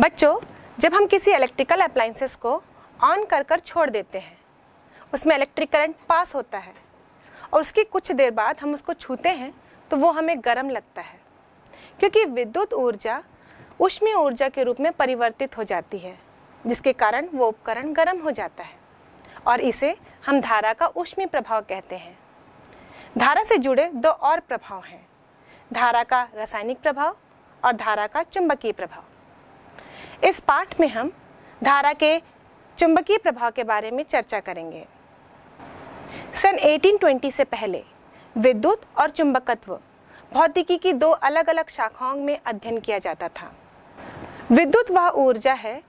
बच्चों जब हम किसी इलेक्ट्रिकल अप्लाइंसेस को ऑन कर कर छोड़ देते हैं उसमें इलेक्ट्रिक करंट पास होता है और उसकी कुछ देर बाद हम उसको छूते हैं तो वो हमें गर्म लगता है क्योंकि विद्युत ऊर्जा उष्मीय ऊर्जा के रूप में परिवर्तित हो जाती है जिसके कारण वो उपकरण गर्म हो जाता है और इसे हम धारा का उष्मीय प्रभाव कहते हैं धारा से जुड़े दो और प्रभाव हैं धारा का रासायनिक प्रभाव और धारा का चुंबकीय प्रभाव इस पाठ में हम धारा के चुंबकीय प्रभाव के बारे में चर्चा करेंगे सन 1820 से पहले विद्युत और चुंबकत्व भौतिकी की दो अलग अलग शाखाओं में अध्ययन किया जाता था विद्युत वह ऊर्जा है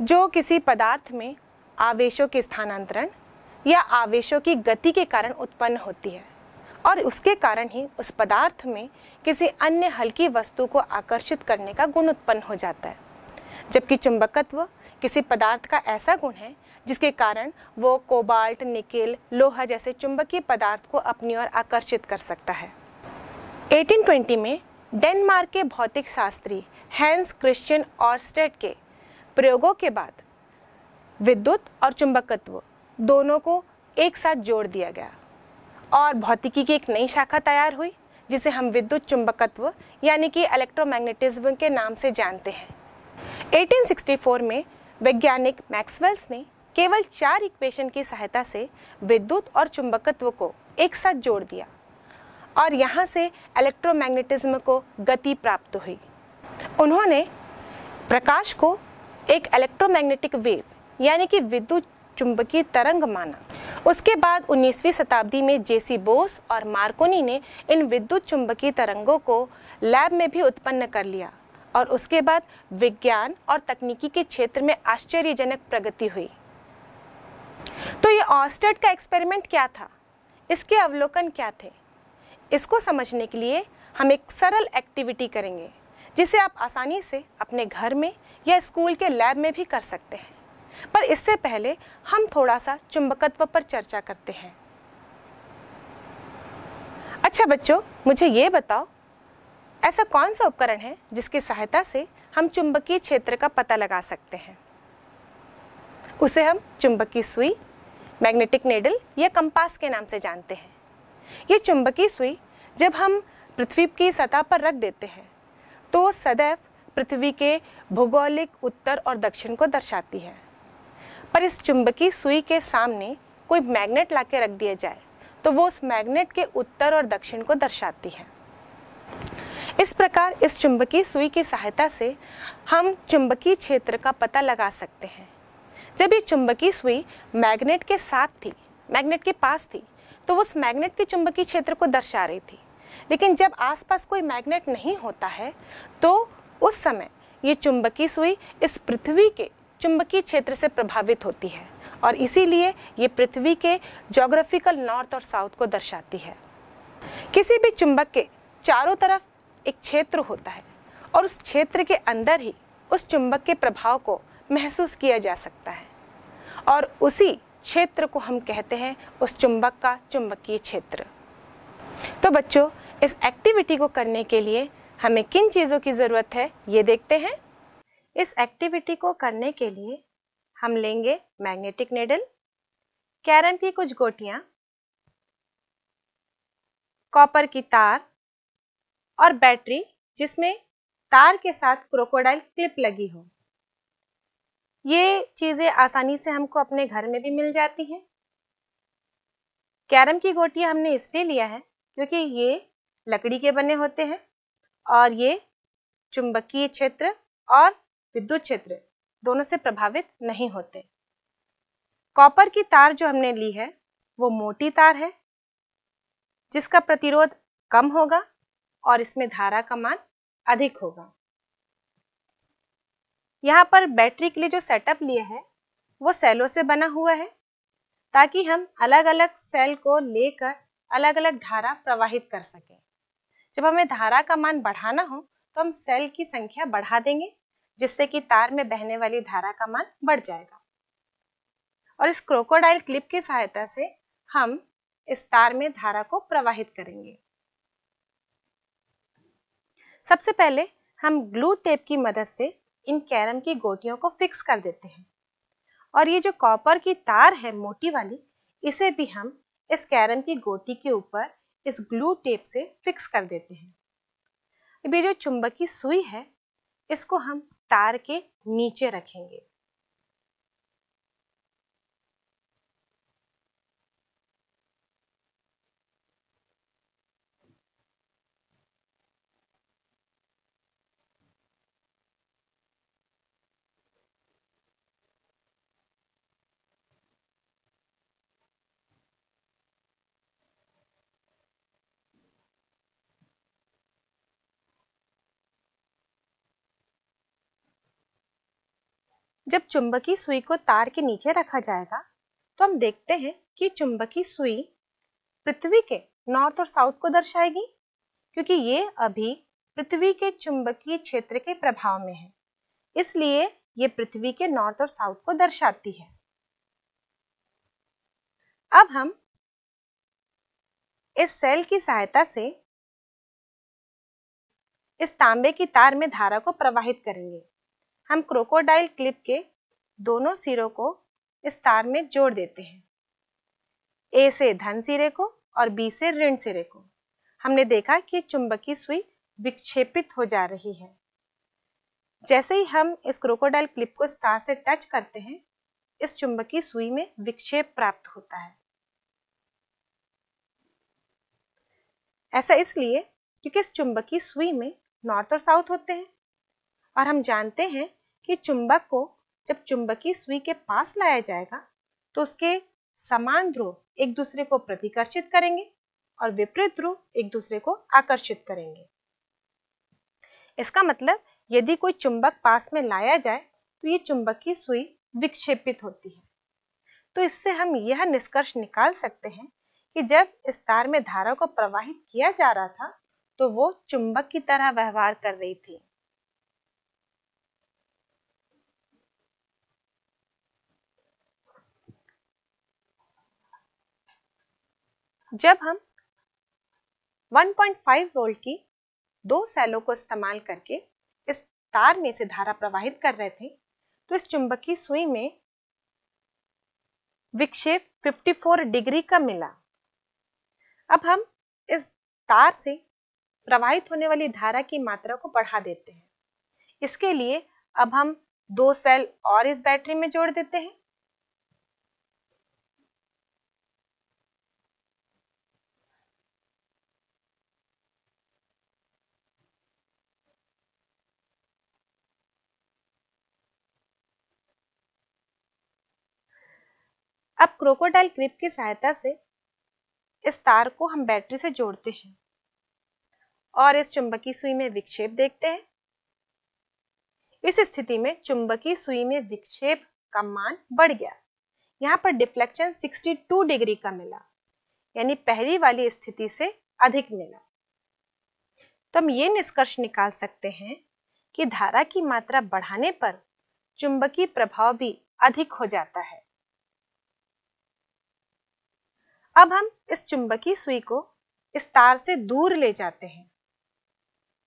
जो किसी पदार्थ में आवेशों के स्थानांतरण या आवेशों की गति के कारण उत्पन्न होती है और उसके कारण ही उस पदार्थ में किसी अन्य हल्की वस्तु को आकर्षित करने का गुण उत्पन्न हो जाता है जबकि चुंबकत्व किसी पदार्थ का ऐसा गुण है जिसके कारण वो कोबाल्ट निकेल लोहा जैसे चुंबकीय पदार्थ को अपनी ओर आकर्षित कर सकता है 1820 में डेनमार्क के भौतिक शास्त्री हैंस क्रिश्चियन और के प्रयोगों के बाद विद्युत और चुंबकत्व दोनों को एक साथ जोड़ दिया गया और भौतिकी की एक नई शाखा तैयार हुई जिसे हम विद्युत चुंबकत्व यानी कि इलेक्ट्रोमैग्नेटिज्म के नाम से जानते हैं 1864 में वैज्ञानिक मैक्सवेल्स ने केवल चार इक्वेशन की सहायता से विद्युत और चुंबकत्व को एक साथ जोड़ दिया और यहाँ से इलेक्ट्रोमैग्नेटिज्म को गति प्राप्त हुई उन्होंने प्रकाश को एक इलेक्ट्रोमैग्नेटिक वेव यानी कि विद्युत चुंबकीय तरंग माना उसके बाद 19वीं शताब्दी में जेसी बोस और मार्कोनी ने इन विद्युत चुंबकीय तरंगों को लैब में भी उत्पन्न कर लिया और उसके बाद विज्ञान और तकनीकी के क्षेत्र में आश्चर्यजनक प्रगति हुई तो ये ऑस्टर्ड का एक्सपेरिमेंट क्या था इसके अवलोकन क्या थे इसको समझने के लिए हम एक सरल एक्टिविटी करेंगे जिसे आप आसानी से अपने घर में या स्कूल के लैब में भी कर सकते हैं पर इससे पहले हम थोड़ा सा चुंबकत्व पर चर्चा करते हैं अच्छा बच्चों मुझे ये बताओ ऐसा कौन सा उपकरण है जिसकी सहायता से हम चुंबकीय क्षेत्र का पता लगा सकते हैं उसे हम चुंबकीय सुई मैग्नेटिक नेडल या कंपास के नाम से जानते हैं ये चुंबकीय सुई जब हम पृथ्वी की सतह पर रख देते हैं तो सदैव पृथ्वी के भौगोलिक उत्तर और दक्षिण को दर्शाती है पर इस चुंबकीय सुई के सामने कोई मैग्नेट ला के रख दिया जाए तो वो उस मैग्नेट के उत्तर और दक्षिण को दर्शाती है इस प्रकार इस चुंबकीय सुई की सहायता से हम चुंबकीय क्षेत्र का पता लगा सकते हैं जब ये चुंबकीय सुई मैग्नेट के साथ थी मैग्नेट के पास थी तो उस मैग्नेट के चुंबकीय क्षेत्र को दर्शा रही थी लेकिन जब आसपास कोई मैग्नेट नहीं होता है तो उस समय ये चुंबकीय सुई इस पृथ्वी के चुंबकीय क्षेत्र से प्रभावित होती है और इसीलिए ये पृथ्वी के जोग्राफिकल नॉर्थ और साउथ को दर्शाती है किसी भी चुंबक के चारों तरफ एक क्षेत्र होता है और उस क्षेत्र के अंदर ही उस चुंबक के प्रभाव को महसूस किया जा सकता है और उसी क्षेत्र को हम कहते हैं उस चुंबक का चुंबकीय क्षेत्र तो बच्चों इस एक्टिविटी को करने के लिए हमें किन चीज़ों की ज़रूरत है ये देखते हैं इस एक्टिविटी को करने के लिए हम लेंगे मैग्नेटिक नेडल कैरम की कुछ गोटियाँ कॉपर की तार और बैटरी जिसमें तार के साथ क्रोकोडाइल क्लिप लगी हो ये चीजें आसानी से हमको अपने घर में भी मिल जाती हैं कैरम की गोटियां हमने इसलिए लिया है क्योंकि ये लकड़ी के बने होते हैं और ये चुंबकीय क्षेत्र और विद्युत क्षेत्र दोनों से प्रभावित नहीं होते कॉपर की तार जो हमने ली है वो मोटी तार है जिसका प्रतिरोध कम होगा और इसमें धारा का मान अधिक होगा यहाँ पर बैटरी के लिए जो सेटअप लिए है वो सेलों से बना हुआ है ताकि हम अलग अलग सेल को लेकर अलग अलग धारा प्रवाहित कर सकें जब हमें धारा का मान बढ़ाना हो तो हम सेल की संख्या बढ़ा देंगे जिससे कि तार में बहने वाली धारा का मान बढ़ जाएगा और इस क्रोकोडाइल क्लिप की सहायता से हम इस तार में धारा को प्रवाहित करेंगे सबसे पहले हम ग्लू टेप की मदद से इन कैरम की गोटियों को फिक्स कर देते हैं और ये जो कॉपर की तार है मोटी वाली इसे भी हम इस कैरम की गोटी के ऊपर इस ग्लू टेप से फिक्स कर देते हैं अब ये जो चुंबकीय सुई है इसको हम तार के नीचे रखेंगे जब चुंबकीय सुई को तार के नीचे रखा जाएगा तो हम देखते हैं कि चुंबकीय सुई पृथ्वी के नॉर्थ और साउथ को दर्शाएगी क्योंकि ये अभी पृथ्वी के चुंबकीय क्षेत्र के प्रभाव में है इसलिए ये पृथ्वी के नॉर्थ और साउथ को दर्शाती है अब हम इस सेल की सहायता से इस तांबे की तार में धारा को प्रवाहित करेंगे हम क्रोकोडाइल क्लिप के दोनों सिरों को इस तार में जोड़ देते हैं ए से धन सिरे को और बी से ऋण सिरे को हमने देखा कि चुंबकीय सुई विक्षेपित हो जा रही है जैसे ही हम इस क्रोकोडाइल क्लिप को इस तार से टच करते हैं इस चुंबकीय सुई में विक्षेप प्राप्त होता है ऐसा इसलिए क्योंकि इस चुंबकीय सुई में नॉर्थ और साउथ होते हैं और हम जानते हैं कि चुंबक को जब चुंबकीय सुई के पास लाया जाएगा तो उसके समान ध्रुव एक दूसरे को प्रतिकर्षित करेंगे और विपरीत ध्रुव एक दूसरे को आकर्षित करेंगे इसका मतलब यदि कोई चुंबक पास में लाया जाए तो ये चुंबकीय सुई विक्षेपित होती है तो इससे हम यह निष्कर्ष निकाल सकते हैं कि जब इस तार में धारा को प्रवाहित किया जा रहा था तो वो चुंबक की तरह व्यवहार कर रही थी जब हम 1.5 वोल्ट की दो सेलों को इस्तेमाल करके इस तार में से धारा प्रवाहित कर रहे थे तो इस चुंबकीय सुई में विक्षेप 54 डिग्री का मिला अब हम इस तार से प्रवाहित होने वाली धारा की मात्रा को बढ़ा देते हैं इसके लिए अब हम दो सेल और इस बैटरी में जोड़ देते हैं अब क्रोकोडाइल क्रिप की सहायता से इस तार को हम बैटरी से जोड़ते हैं और इस चुंबकीय सुई में विक्षेप देखते हैं इस स्थिति में चुंबकीय सुई में विक्षेप का मान बढ़ गया यहाँ पर डिफ्लेक्शन 62 डिग्री का मिला यानी पहली वाली स्थिति से अधिक मिला तो हम ये निष्कर्ष निकाल सकते हैं कि धारा की मात्रा बढ़ाने पर चुंबकीय प्रभाव भी अधिक हो जाता है अब हम इस चुंबकीय सुई को इस तार से दूर ले जाते हैं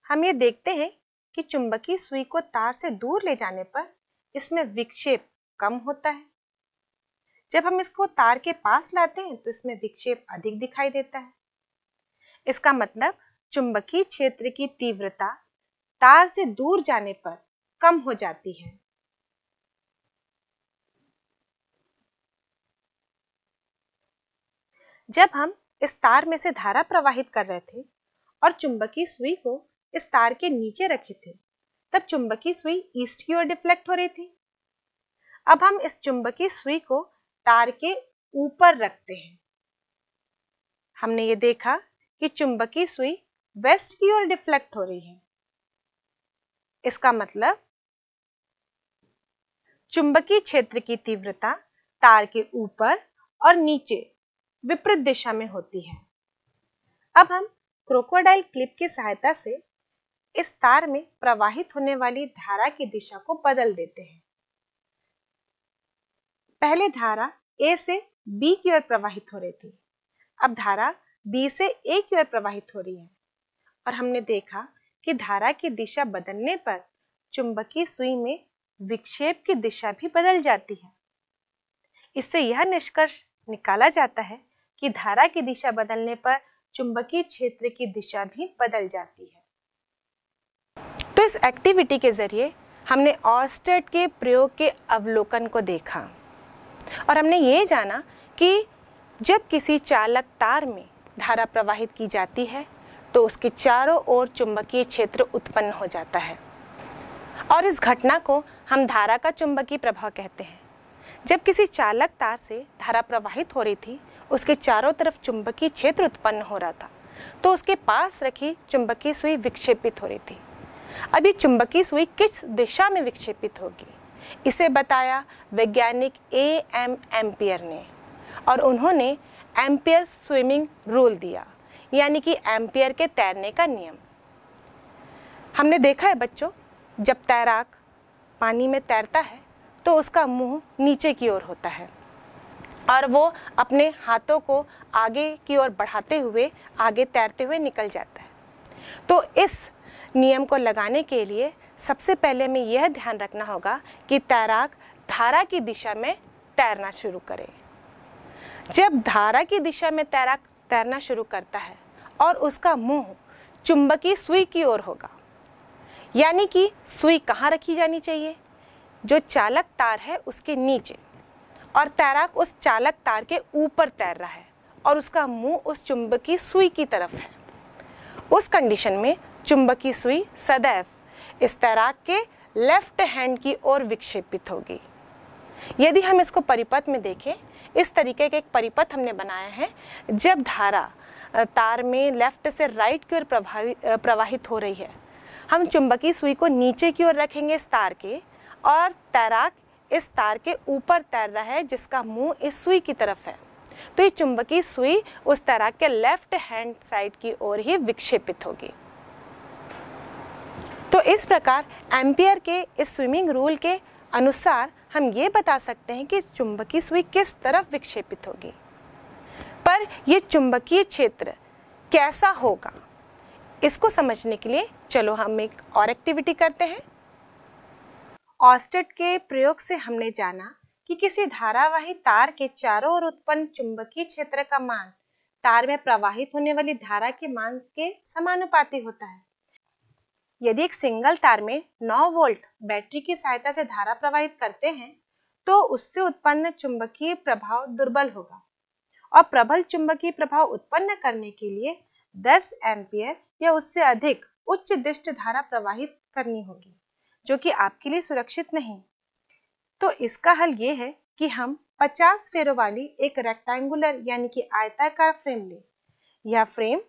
हम ये देखते हैं कि चुंबकीय सुई को तार से दूर ले जाने पर इसमें विक्षेप कम होता है जब हम इसको तार के पास लाते हैं तो इसमें विक्षेप अधिक दिखाई देता है इसका मतलब चुंबकीय क्षेत्र की तीव्रता तार से दूर जाने पर कम हो जाती है जब हम इस तार में से धारा प्रवाहित कर रहे थे और चुंबकीय सुई को इस तार के नीचे रखे थे तब चुंबकीय सुई ईस्ट की ओर डिफ्लेक्ट हो रही थी अब हम इस चुंबकीय सुई को तार के ऊपर रखते हैं हमने ये देखा कि चुंबकीय सुई वेस्ट की ओर डिफ्लेक्ट हो रही है इसका मतलब चुंबकीय क्षेत्र की तीव्रता तार के ऊपर और नीचे विपरीत दिशा में होती है अब हम क्रोकोडाइल क्लिप की सहायता से इस तार में प्रवाहित होने वाली धारा की दिशा को बदल देते हैं पहले धारा ए से बी की ओर प्रवाहित हो रही थी अब धारा बी से ए की ओर प्रवाहित हो रही है और हमने देखा कि धारा की दिशा बदलने पर चुंबकीय सुई में विक्षेप की दिशा भी बदल जाती है इससे यह निष्कर्ष निकाला जाता है कि धारा की दिशा बदलने पर चुंबकीय क्षेत्र की दिशा भी बदल जाती है तो इस एक्टिविटी के जरिए हमने ऑस्टेट के प्रयोग के अवलोकन को देखा और हमने ये जाना कि जब किसी चालक तार में धारा प्रवाहित की जाती है तो उसके चारों ओर चुंबकीय क्षेत्र उत्पन्न हो जाता है और इस घटना को हम धारा का चुंबकीय प्रभाव कहते हैं जब किसी चालक तार से धारा प्रवाहित हो रही थी उसके चारों तरफ चुंबकीय क्षेत्र उत्पन्न हो रहा था तो उसके पास रखी चुंबकीय सुई विक्षेपित हो रही थी अब ये चुंबकीय सुई किस दिशा में विक्षेपित होगी इसे बताया वैज्ञानिक ए एम एम्पियर ने और उन्होंने एम्पियर स्विमिंग रूल दिया यानी कि एम्पियर के तैरने का नियम हमने देखा है बच्चों जब तैराक पानी में तैरता है तो उसका मुंह नीचे की ओर होता है और वो अपने हाथों को आगे की ओर बढ़ाते हुए आगे तैरते हुए निकल जाता है तो इस नियम को लगाने के लिए सबसे पहले हमें यह ध्यान रखना होगा कि तैराक धारा की दिशा में तैरना शुरू करे जब धारा की दिशा में तैराक तैरना शुरू करता है और उसका मुंह चुंबकीय सुई की ओर होगा यानी कि सुई कहाँ रखी जानी चाहिए जो चालक तार है उसके नीचे और तैराक उस चालक तार के ऊपर तैर रहा है और उसका मुंह उस चुंबकीय सुई की तरफ है उस कंडीशन में चुंबकीय सुई सदैव इस तैराक के लेफ्ट हैंड की ओर विक्षेपित होगी यदि हम इसको परिपथ में देखें इस तरीके के एक परिपथ हमने बनाया है जब धारा तार में लेफ्ट से राइट की ओर प्रवाहित हो रही है हम चुंबकीय सुई को नीचे की ओर रखेंगे इस तार के और तैराक इस तार के ऊपर तैर रहा है जिसका मुंह इस सुई की तरफ है तो ये चुंबकीय सुई उस तैराक के लेफ्ट हैंड साइड की ओर ही विक्षेपित होगी तो इस प्रकार एम्पियर के इस स्विमिंग रूल के अनुसार हम ये बता सकते हैं कि चुंबकीय सुई किस तरफ विक्षेपित होगी पर यह चुंबकीय क्षेत्र कैसा होगा इसको समझने के लिए चलो हम एक और एक्टिविटी करते हैं ऑस्टेट के प्रयोग से हमने जाना कि किसी धारावाही तार के चारों ओर उत्पन्न चुंबकीय क्षेत्र का मान तार में प्रवाहित होने वाली धारा के मान के समानुपाती होता है यदि एक सिंगल तार में 9 वोल्ट बैटरी की सहायता से धारा प्रवाहित करते हैं तो उससे उत्पन्न चुंबकीय प्रभाव दुर्बल होगा और प्रबल चुंबकीय प्रभाव उत्पन्न करने के लिए 10 एम्पियर या उससे अधिक उच्च दिष्ट धारा प्रवाहित करनी होगी जो कि आपके लिए सुरक्षित नहीं तो इसका हल ये है कि हम 50 फेरों वाली एक रेक्टेंगुलर यानी कि आयताकार फ्रेम लें यह फ्रेम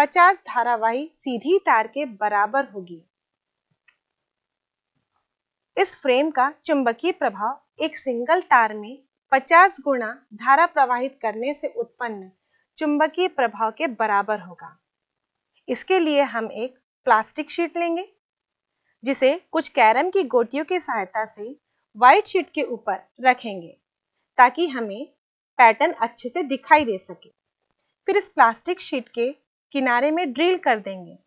50 धारावाही सीधी तार के बराबर होगी इस फ्रेम का चुंबकीय प्रभाव एक सिंगल तार में 50 गुना धारा प्रवाहित करने से उत्पन्न चुंबकीय प्रभाव के बराबर होगा इसके लिए हम एक प्लास्टिक शीट लेंगे जिसे कुछ कैरम की गोटियों की सहायता से व्हाइट शीट के ऊपर रखेंगे ताकि हमें पैटर्न अच्छे से दिखाई दे सके फिर इस प्लास्टिक शीट के किनारे में ड्रिल कर देंगे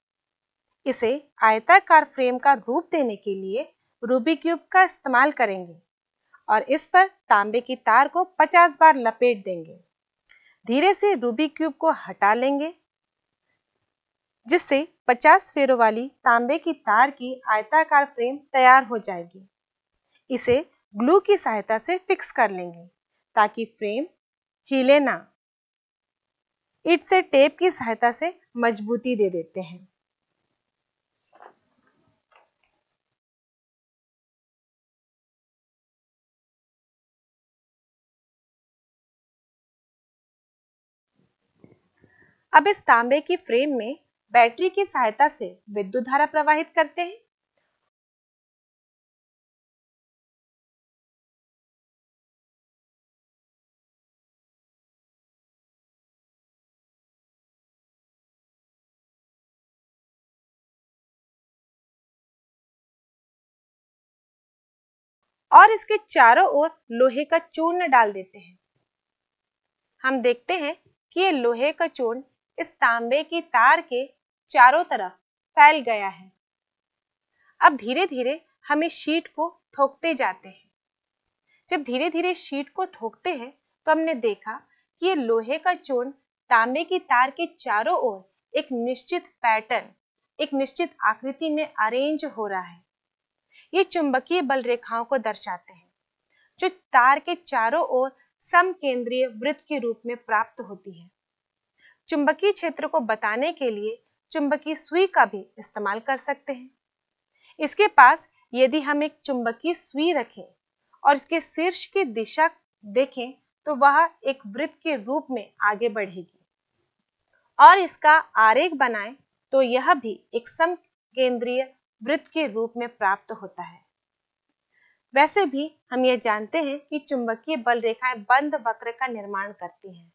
इसे आयताकार फ्रेम का रूप देने के लिए रूबी क्यूब का इस्तेमाल करेंगे और इस पर तांबे की तार को 50 बार लपेट देंगे धीरे से रूबी क्यूब को हटा लेंगे जिससे 50 फेरों वाली तांबे की तार की आयताकार फ्रेम तैयार हो जाएगी इसे ग्लू की सहायता से फिक्स कर लेंगे ताकि फ्रेम हिले ना इट से टेप की सहायता से मजबूती दे देते हैं अब इस तांबे की फ्रेम में बैटरी की सहायता से विद्युत धारा प्रवाहित करते हैं और इसके चारों ओर लोहे का चूर्ण डाल देते हैं हम देखते हैं कि ये लोहे का चूर्ण इस तांबे की तार के चारों तरफ फैल गया है अब धीरे धीरे हम इस शीट को ठोकते जाते हैं जब धीरे धीरे शीट को ठोकते हैं तो हमने देखा कि ये लोहे का चोन तांबे की तार के चारों ओर एक निश्चित पैटर्न एक निश्चित आकृति में अरेंज हो रहा है ये चुंबकीय बल रेखाओं को दर्शाते हैं जो तार के चारों ओर समकेंद्रीय वृत्त के रूप में प्राप्त होती है चुंबकीय क्षेत्र को बताने के लिए चुंबकीय सुई का भी इस्तेमाल कर सकते हैं इसके पास यदि हम एक चुंबकीय सुई रखें और इसके शीर्ष की दिशा देखें तो वह एक वृत्त के रूप में आगे बढ़ेगी और इसका आरेख बनाएं तो यह भी एक सम केंद्रीय वृत्त के रूप में प्राप्त होता है वैसे भी हम यह जानते हैं कि चुंबकीय बल रेखाएं बंद वक्र का निर्माण करती हैं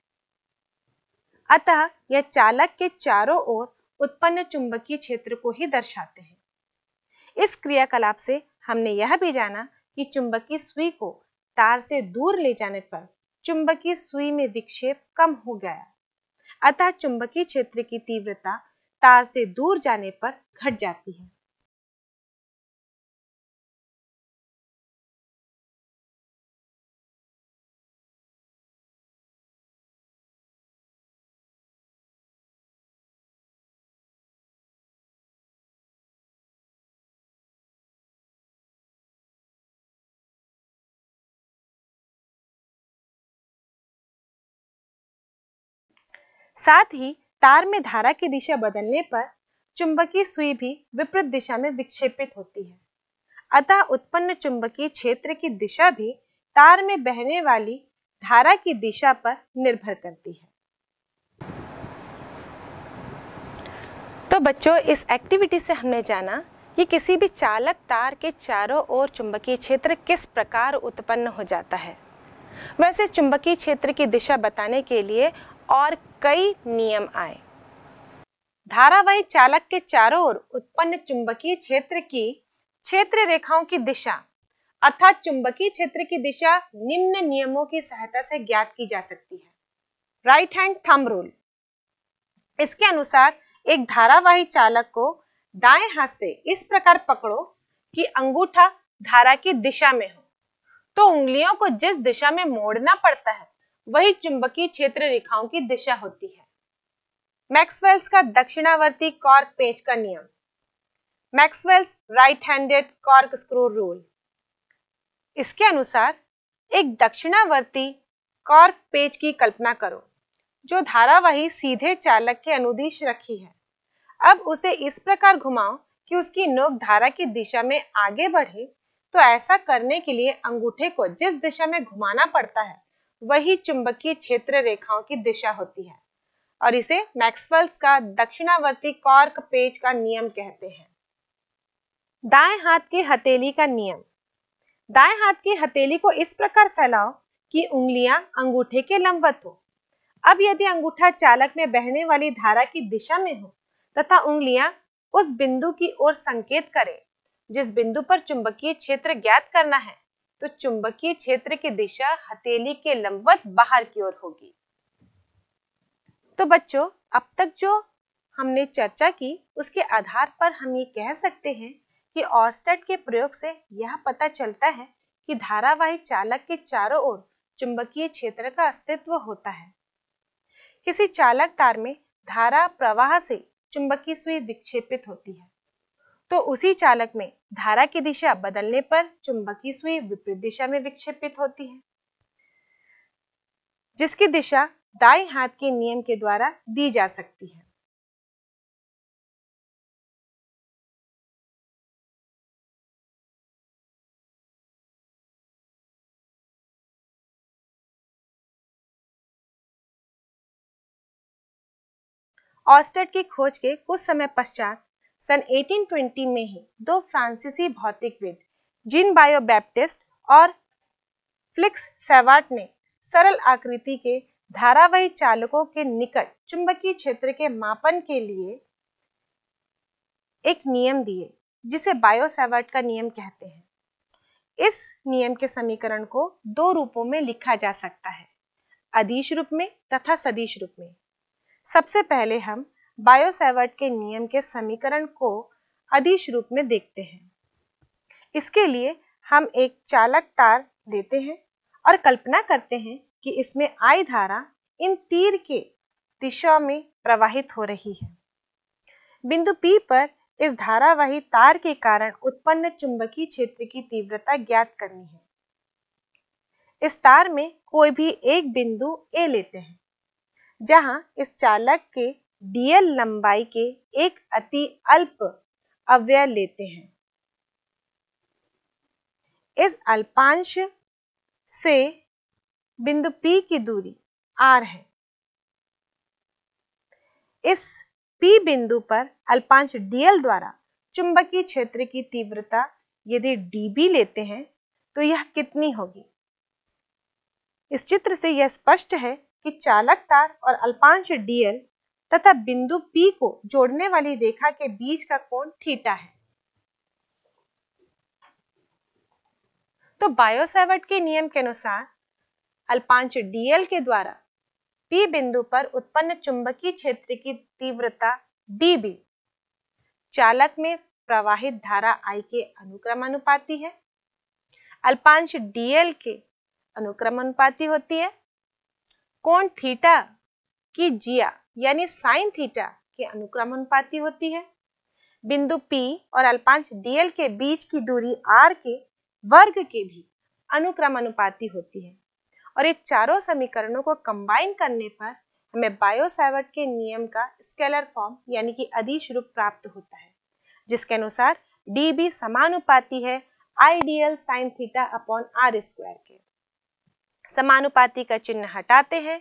अतः यह चालक के चारों ओर उत्पन्न चुंबकीय क्षेत्र को ही दर्शाते हैं इस क्रियाकलाप से हमने यह भी जाना कि चुंबकीय सुई को तार से दूर ले जाने पर चुंबकीय सुई में विक्षेप कम हो गया अतः चुंबकीय क्षेत्र की तीव्रता तार से दूर जाने पर घट जाती है साथ ही तार में धारा की दिशा बदलने पर चुंबकीय सुई भी विपरीत दिशा में विक्षेपित होती है अतः उत्पन्न चुंबकीय क्षेत्र की दिशा भी तार में बहने वाली धारा की दिशा पर निर्भर करती है तो बच्चों इस एक्टिविटी से हमने जाना कि किसी भी चालक तार के चारों ओर चुंबकीय क्षेत्र किस प्रकार उत्पन्न हो जाता है वैसे चुंबकीय क्षेत्र की दिशा बताने के लिए और कई नियम आए धारावाहिक चालक के चारों ओर उत्पन्न चुंबकीय क्षेत्र की क्षेत्र रेखाओं की दिशा अर्थात चुंबकीय क्षेत्र की दिशा निम्न नियमों की सहायता से ज्ञात की जा सकती है राइट हैंड थंब रूल इसके अनुसार एक धारावाही चालक को दाएं हाथ से इस प्रकार पकड़ो कि अंगूठा धारा की दिशा में हो तो उंगलियों को जिस दिशा में मोड़ना पड़ता है वही चुंबकीय क्षेत्र रेखाओं की दिशा होती है मैक्सवेल्स का दक्षिणावर्ती कॉर्क पेच का नियम Maxwell's right handed corkscrew rule इसके अनुसार एक दक्षिणावर्ती कॉर्क पेच की कल्पना करो जो धारावाही सीधे चालक के अनुदिश रखी है अब उसे इस प्रकार घुमाओ कि उसकी नोक धारा की दिशा में आगे बढ़े तो ऐसा करने के लिए अंगूठे को जिस दिशा में घुमाना पड़ता है वही चुंबकीय क्षेत्र रेखाओं की दिशा होती है और इसे मैक्सवेल्स का दक्षिणावर्ती कॉर्क पेज का नियम कहते हैं दाएं हाथ की हथेली का नियम दाएं हाथ की हथेली को इस प्रकार फैलाओ कि उंगलियां अंगूठे के लंबवत हो अब यदि अंगूठा चालक में बहने वाली धारा की दिशा में हो तथा उंगलियां उस बिंदु की ओर संकेत करें जिस बिंदु पर चुंबकीय क्षेत्र ज्ञात करना है तो चुंबकीय क्षेत्र की दिशा हथेली के लंबवत बाहर की ओर होगी तो बच्चों अब तक जो हमने चर्चा की उसके आधार पर हम ये कह सकते हैं कि ऑर्स्टेड के प्रयोग से यह पता चलता है कि धारावाही चालक के चारों ओर चुंबकीय क्षेत्र का अस्तित्व होता है किसी चालक तार में धारा प्रवाह से चुंबकीय सुई विक्षेपित होती है तो उसी चालक में धारा की दिशा बदलने पर चुंबकीय सुई विपरीत दिशा में विक्षेपित होती है जिसकी दिशा दाई हाथ के नियम के द्वारा दी जा सकती है ऑस्टेड की खोज के कुछ समय पश्चात सन 1820 में ही दो फ्रांसीसी भौतिकविद जीन बायो बैप्टिस्ट और फ्लिक्स सेवाट ने सरल आकृति के धारावाही चालकों के निकट चुंबकीय क्षेत्र के मापन के लिए एक नियम दिए जिसे बायोसेवर्ट का नियम कहते हैं इस नियम के समीकरण को दो रूपों में लिखा जा सकता है अदिश रूप में तथा सदिश रूप में सबसे पहले हम बायोसेवर्ट के नियम के समीकरण को अदिश रूप में देखते हैं इसके लिए हम एक चालक तार लेते हैं और कल्पना करते हैं कि इसमें आई धारा इन तीर के दिशा में प्रवाहित हो रही है बिंदु P पर इस धारावाही तार के कारण उत्पन्न चुंबकीय क्षेत्र की तीव्रता ज्ञात करनी है इस तार में कोई भी एक बिंदु A लेते हैं जहां इस चालक के डीएल लंबाई के एक अति अल्प अव्यय लेते हैं इस अल्पांश से बिंदु P की दूरी R है इस P बिंदु पर अल्पांश डीएल द्वारा चुंबकीय क्षेत्र की तीव्रता यदि dB लेते हैं तो यह कितनी होगी इस चित्र से यह स्पष्ट है कि चालक तार और अल्पांश डीएल तथा बिंदु P को जोड़ने वाली रेखा के बीच का कोण थीटा है तो बायोसावर्ट के नियम के अनुसार अल्पांश DL के द्वारा P बिंदु पर उत्पन्न चुंबकीय क्षेत्र की तीव्रता dB चालक में प्रवाहित धारा I के अनुक्रमानुपाती है अल्पांश डीएल के अनुक्रमानुपाती होती है कोण थीटा की जिया यानी साइन थीटा के अनुक्रमानुपाती होती है बिंदु P और अल्पांश DL के बीच की दूरी R के वर्ग के भी अनुक्रम होती है और ये चारों समीकरणों को कंबाइन करने पर हमें बायोसावर्ट के नियम का स्केलर फॉर्म यानी कि अदिश रूप प्राप्त होता है जिसके अनुसार डी बी समानुपाती है IDL sine theta upon R square के समानुपाती का चिन्ह हटाते हैं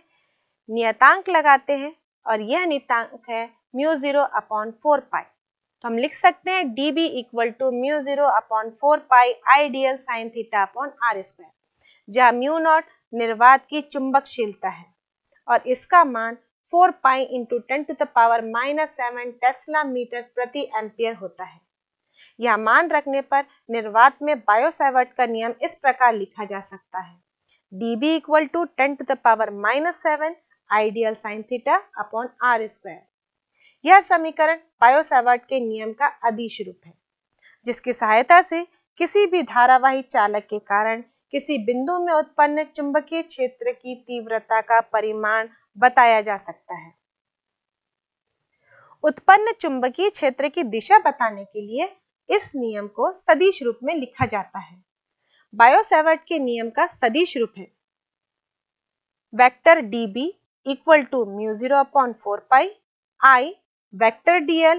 नियतांक लगाते हैं और यह नितांक है mu zero upon four pi तो हम लिख सकते हैं D B equal to mu zero upon four pi ideal sine theta upon R square जहां म्यू नॉट निर्वात की चुंबकशीलता है और इसका मान four pi into ten to the power minus seven tesla metre प्रति एम्पियर होता है यह मान रखने पर निर्वात में बायोसावर्ट का नियम इस प्रकार लिखा जा सकता है D B equal to ten to the power minus seven ideal sine theta upon R square यह समीकरण बायोसावर्ट के नियम का अदिश रूप है जिसकी सहायता से किसी भी धारावाही चालक के कारण किसी बिंदु में उत्पन्न चुंबकीय क्षेत्र की तीव्रता का परिमाण बताया जा सकता है उत्पन्न चुंबकीय क्षेत्र की दिशा बताने के लिए इस नियम को सदिश रूप में लिखा जाता है बायोसेवर्ट के नियम का सदिश रूप है vector DB equal to mu 0 upon 4 pi i vector dl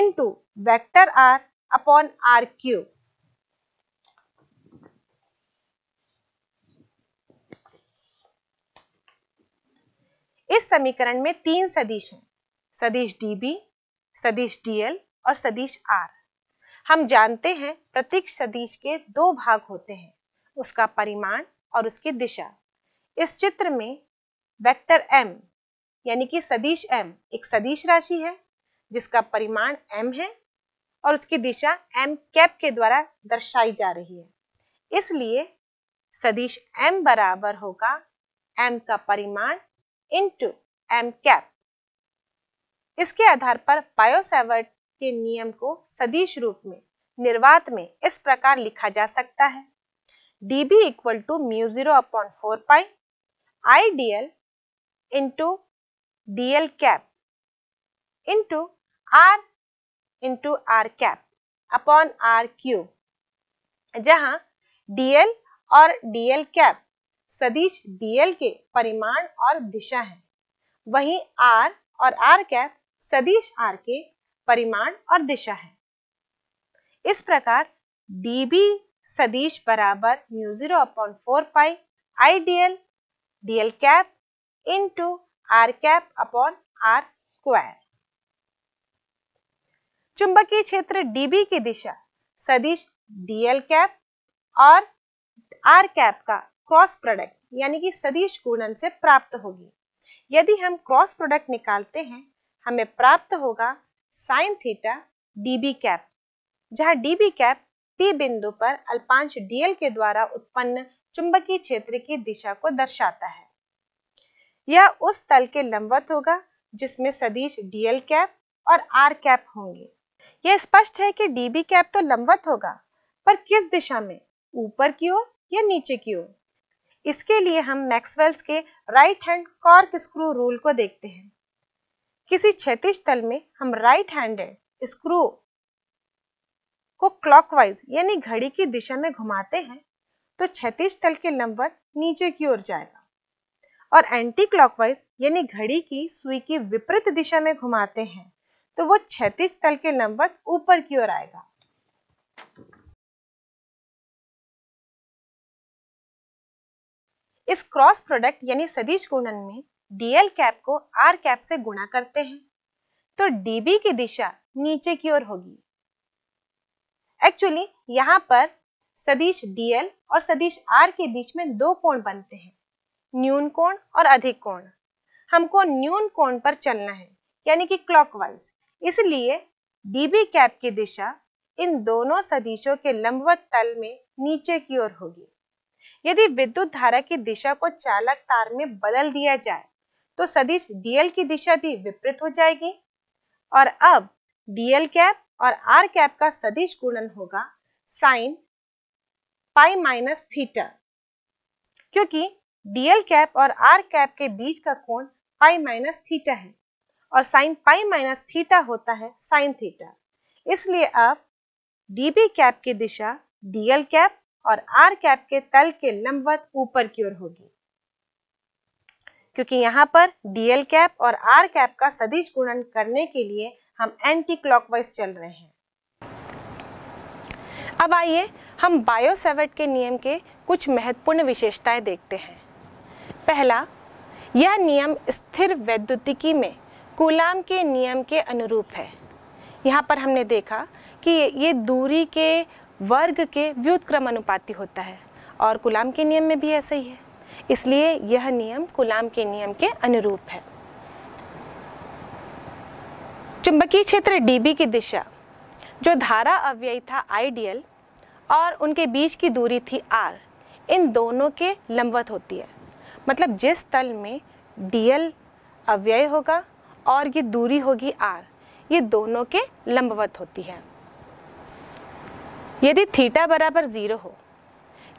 into vector r upon r cube. इस समीकरण में तीन सदिश हैं सदिश db, सदिश dl और सदिश r। हम जानते हैं प्रतीक सदिश के दो भाग होते हैं उसका परिमाण और उसकी दिशा इस चित्र में वेक्टर m यानी कि सदिश m एक सदिश राशि है जिसका परिमाण m है और उसकी दिशा m कैप के द्वारा दर्शाई जा रही है इसलिए सदिश m बराबर होगा m का परिमाण इंटू एम कैप इसके आधार पर पायोसेवर्ट के नियम को सदिश रूप में निर्वात में इस प्रकार लिखा जा सकता है B equal to mu zero upon four pi L into DL cap into R into R cap upon R Q जहां डीएल और डीएल कैप सदिश डीएल के परिमाण और दिशा है वहीं आर और आर कैप सदिश आर के परिमाण और दिशा है इस प्रकार db सदिश बराबर mu zero upon four pi I D L D cap into R cap upon R square चुंबकीय क्षेत्र डीबी की दिशा सदिश डीएल कैप और आर कैप का क्रॉस प्रोडक्ट यानी कि सदिश गुणन से प्राप्त होगी यदि हम क्रॉस प्रोडक्ट निकालते हैं हमें प्राप्त होगा साइन थीटा डीबी कैप जहां डीबी कैप पी बिंदु पर अल्पांश डीएल के द्वारा उत्पन्न चुंबकीय क्षेत्र की दिशा को दर्शाता है यह उस तल के लंबवत होगा जिसमें सदिश डीएल कैप और आर कैप होंगे यह स्पष्ट है कि डीबी कैप तो लंबवत होगा पर किस दिशा में ऊपर की ओर या नीचे की ओर इसके लिए हम मैक्सवेल्स के right hand corkscrew rule को देखते हैं किसी क्षैतिज तल में हम राइट हैंडेड स्क्रू को क्लॉकवाइज यानी घड़ी की दिशा में घुमाते हैं तो क्षैतिज तल के लंबवत नीचे की ओर जाएगा और एंटी क्लॉकवाइज यानी घड़ी की सुई की विपरीत दिशा में घुमाते हैं तो वो क्षैतिज तल के लंबवत ऊपर की ओर आएगा इस क्रॉस प्रोडक्ट यानी सदिश गुणन में डीएल कैप को आर कैप से गुणा करते हैं तो डीबी की दिशा नीचे की ओर होगी एक्चुअली यहां पर सदिश डीएल और सदिश आर के बीच में दो कोण बनते हैं न्यून कोण और अधिक कोण हमको न्यून कोण पर चलना है यानी कि क्लॉकवाइज इसलिए डीबी कैप की दिशा इन दोनों सदिशों के लंबवत तल में नीचे की ओर होगी यदि विद्युत धारा की दिशा को चालक तार में बदल दिया जाए तो सदिश डीएल की दिशा भी विपरीत हो जाएगी और अब डीएल कैप और आर कैप का सदिश गुणन होगा साइन पाई माइनस थीटा क्योंकि डीएल कैप और आर कैप के बीच का कोण पाई माइनस थीटा है और साइन पाई माइनस थीटा होता है साइन थीटा इसलिए अब डीबी कैप की दिशा डीएल कैप और आर कैप के तल के लंबवत ऊपर की ओर होगी क्योंकि यहां पर डीएल कैप और आर कैप का सदिश गुणन करने के लिए हम एंटी क्लॉकवाइज चल रहे हैं अब आइए हम बायोसेवर्ट के नियम के कुछ महत्वपूर्ण विशेषताएं देखते हैं पहला यह नियम स्थिर वैद्युतिकी में कुलाम के नियम के अनुरूप है यहाँ पर हमने देखा कि ये दूरी के वर्ग के अनुपाति होता है और कुलाम के नियम में भी ऐसा ही है इसलिए यह नियम कुलाम के नियम के अनुरूप है चुंबकीय क्षेत्र डीबी की दिशा जो धारा अव्ययी था आइडियल और उनके बीच की दूरी थी आर इन दोनों के लंबवत होती है मतलब जिस तल में डी एल अव्यय होगा और ये दूरी होगी आर ये दोनों के लंबवत होती है यदि थीटा बराबर ज़ीरो हो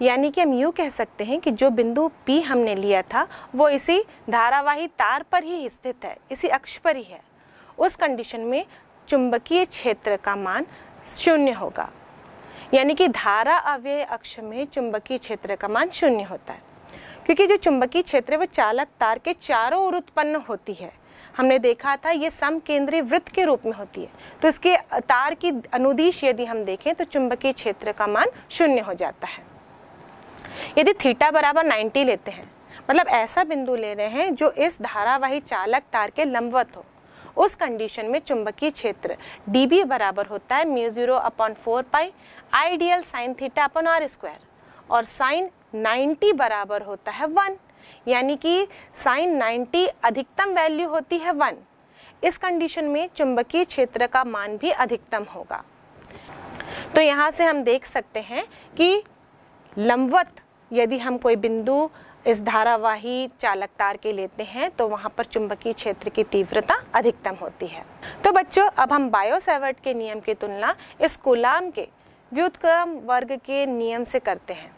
यानी कि हम यूँ कह सकते हैं कि जो बिंदु P हमने लिया था वो इसी धारावाही तार पर ही स्थित है इसी अक्ष पर ही है उस कंडीशन में चुंबकीय क्षेत्र का मान शून्य होगा यानी कि धारा अव्यय अक्ष में चुंबकीय क्षेत्र का मान शून्य होता है क्योंकि जो चुंबकीय क्षेत्र है वो चालक तार के चारों ओर उत्पन्न होती है हमने देखा था ये सम केंद्रीय वृत्त के रूप में होती है तो इसके तार की अनुदिश यदि हम देखें तो चुंबकीय क्षेत्र का मान शून्य हो जाता है यदि थीटा बराबर 90 लेते हैं मतलब ऐसा बिंदु ले रहे हैं जो इस धारावाही चालक तार के लंबवत हो उस कंडीशन में चुंबकीय क्षेत्र डी बराबर होता है mu zero upon four pi ideal sine theta upon R square और साइन 90 बराबर होता है वन यानी कि साइन 90 अधिकतम वैल्यू होती है वन इस कंडीशन में चुंबकीय क्षेत्र का मान भी अधिकतम होगा तो यहाँ से हम देख सकते हैं कि लंबवत यदि हम कोई बिंदु इस धारावाही चालक तार के लेते हैं तो वहाँ पर चुंबकीय क्षेत्र की तीव्रता अधिकतम होती है तो बच्चों अब हम बायोसेवर्ट के नियम की तुलना इस कुलाम के व्युतक्रम वर्ग के नियम से करते हैं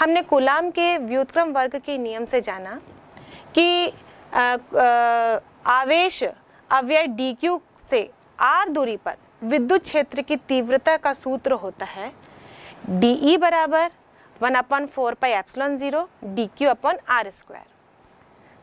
हमने गुलाम के व्युतक्रम वर्ग के नियम से जाना कि आवेश अव्यय डी क्यू से आर दूरी पर विद्युत क्षेत्र की तीव्रता का सूत्र होता है डी ई बराबर one upon four pi epsilon zero D Q upon R square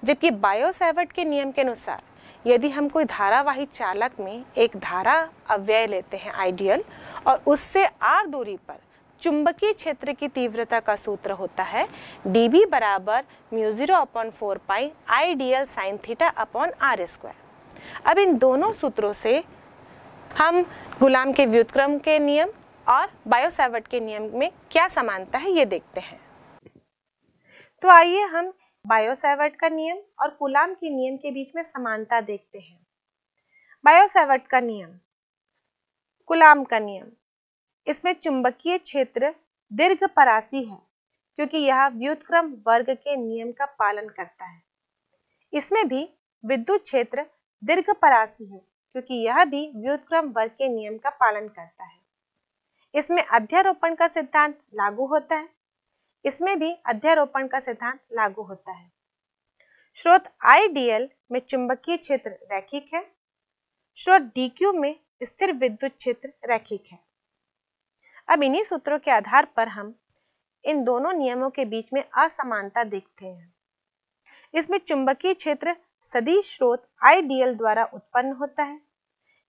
जबकि बायोसेवर्ट के नियम के अनुसार यदि हम कोई धारावाही चालक में एक धारा अव्यय लेते हैं आइडियल और उससे आर दूरी पर चुंबकीय क्षेत्र की तीव्रता का सूत्र होता है डी बी बराबर mu zero upon four pi I D L sine theta upon R square अब इन दोनों सूत्रों से हम गुलाम के व्युतक्रम के नियम और बायोसावर्ट के नियम में क्या समानता है ये देखते हैं तो आइए हम बायोसावर्ट का नियम और गुलाम के नियम के बीच में समानता देखते हैं बायोसावर्ट का नियम गुलाम का नियम इसमें चुंबकीय क्षेत्र दीर्घ परासी है क्योंकि यह व्युतक्रम वर्ग के नियम का पालन करता है इसमें भी विद्युत क्षेत्र दीर्घ परासी है क्योंकि यह भी व्युतक्रम वर्ग के नियम का पालन करता है इसमें अध्यारोपण का सिद्धांत लागू होता है इसमें भी अध्यारोपण का सिद्धांत लागू होता है स्रोत आईडीएल में चुंबकीय क्षेत्र रैखिक है स्रोत डीक्यू में स्थिर विद्युत क्षेत्र रैखिक है अब इन्हीं सूत्रों के आधार पर हम इन दोनों नियमों के बीच में असमानता देखते हैं इसमें चुंबकीय क्षेत्र सदी स्रोत आईडीएल द्वारा उत्पन्न होता है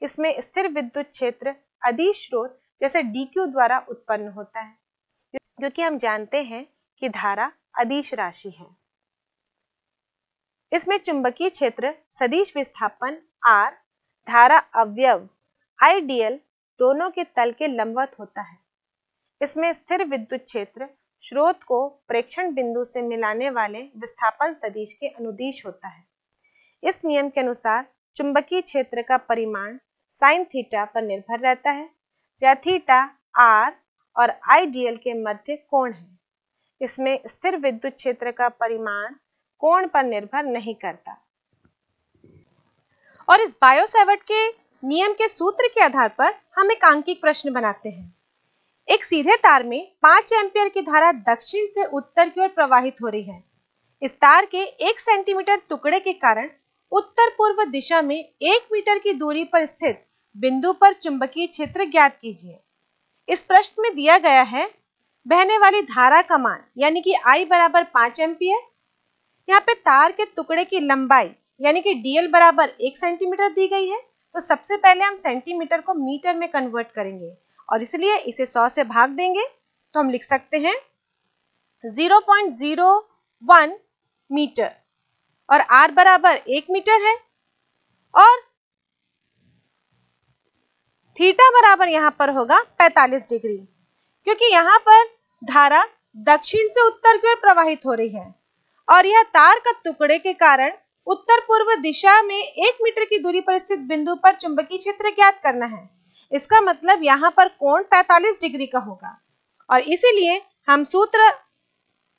इसमें स्थिर विद्युत क्षेत्र अधिस स्रोत जैसे डीक्यू द्वारा उत्पन्न होता है जो कि हम जानते हैं कि धारा अदिश राशि है इसमें चुंबकीय क्षेत्र सदिश विस्थापन आर धारा अवयव आईडीएल दोनों के तल के लंबवत होता है इसमें स्थिर विद्युत क्षेत्र स्रोत को प्रेक्षण बिंदु से मिलाने वाले विस्थापन सदिश के अनुदिश होता है इस नियम के अनुसार चुंबकीय क्षेत्र का परिमाण साइन थीटा पर निर्भर रहता है जहाँ थीटा आर और आईडीएल के मध्य कोण है इसमें स्थिर विद्युत क्षेत्र का परिमाण कोण पर निर्भर नहीं करता और इस बायोसेवर्ट के नियम के सूत्र के आधार पर हम एक आंकिक प्रश्न बनाते हैं एक सीधे तार में पांच एम्पियर की धारा दक्षिण से उत्तर की ओर प्रवाहित हो रही है इस तार के एक सेंटीमीटर टुकड़े के कारण उत्तर पूर्व दिशा में एक मीटर की दूरी पर स्थित बिंदु पर चुंबकीय क्षेत्र ज्ञात कीजिए इस प्रश्न में दिया गया है बहने वाली धारा का मान यानी कि I बराबर पांच एम्पियर यहाँ पे तार के टुकड़े की लंबाई यानी कि DL बराबर एक सेंटीमीटर दी गई है तो सबसे पहले हम सेंटीमीटर को मीटर में कन्वर्ट करेंगे और इसलिए इसे सौ से भाग देंगे तो हम लिख सकते हैं 0.01 मीटर और r बराबर एक मीटर है और थीटा बराबर यहां पर होगा 45 डिग्री क्योंकि यहां पर धारा दक्षिण से उत्तर की ओर प्रवाहित हो रही है और यह तार का टुकड़े के कारण उत्तर पूर्व दिशा में एक मीटर की दूरी पर स्थित बिंदु पर चुंबकीय क्षेत्र ज्ञात करना है इसका मतलब यहाँ पर कोण 45 डिग्री का होगा और इसीलिए हम सूत्र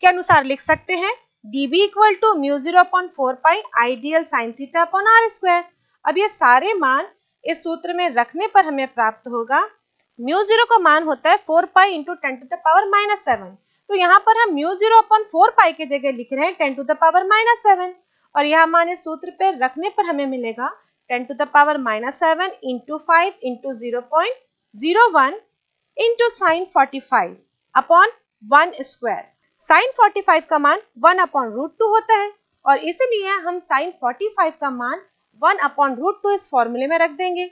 के अनुसार लिख सकते हैं db equal to mu zero upon four pi ideal sine theta upon R square अब ये सारे मान इस सूत्र में रखने पर हमें प्राप्त होगा म्यू जीरो का मान होता है four pi into ten to the power minus seven तो यहाँ पर हम mu zero upon four pi की जगह लिख रहे हैं ten to the power minus seven और यह मान इस सूत्र पर रखने पर हमें मिलेगा 10 to the power minus 7 into 5 into 0.01 into sine 45 upon 1 square sine 45 का मान 1 अपॉन रूट टू होता है और इसलिए हम साइन 45 का मान 1 अपॉन रूट टू इस फॉर्मूले में रख देंगे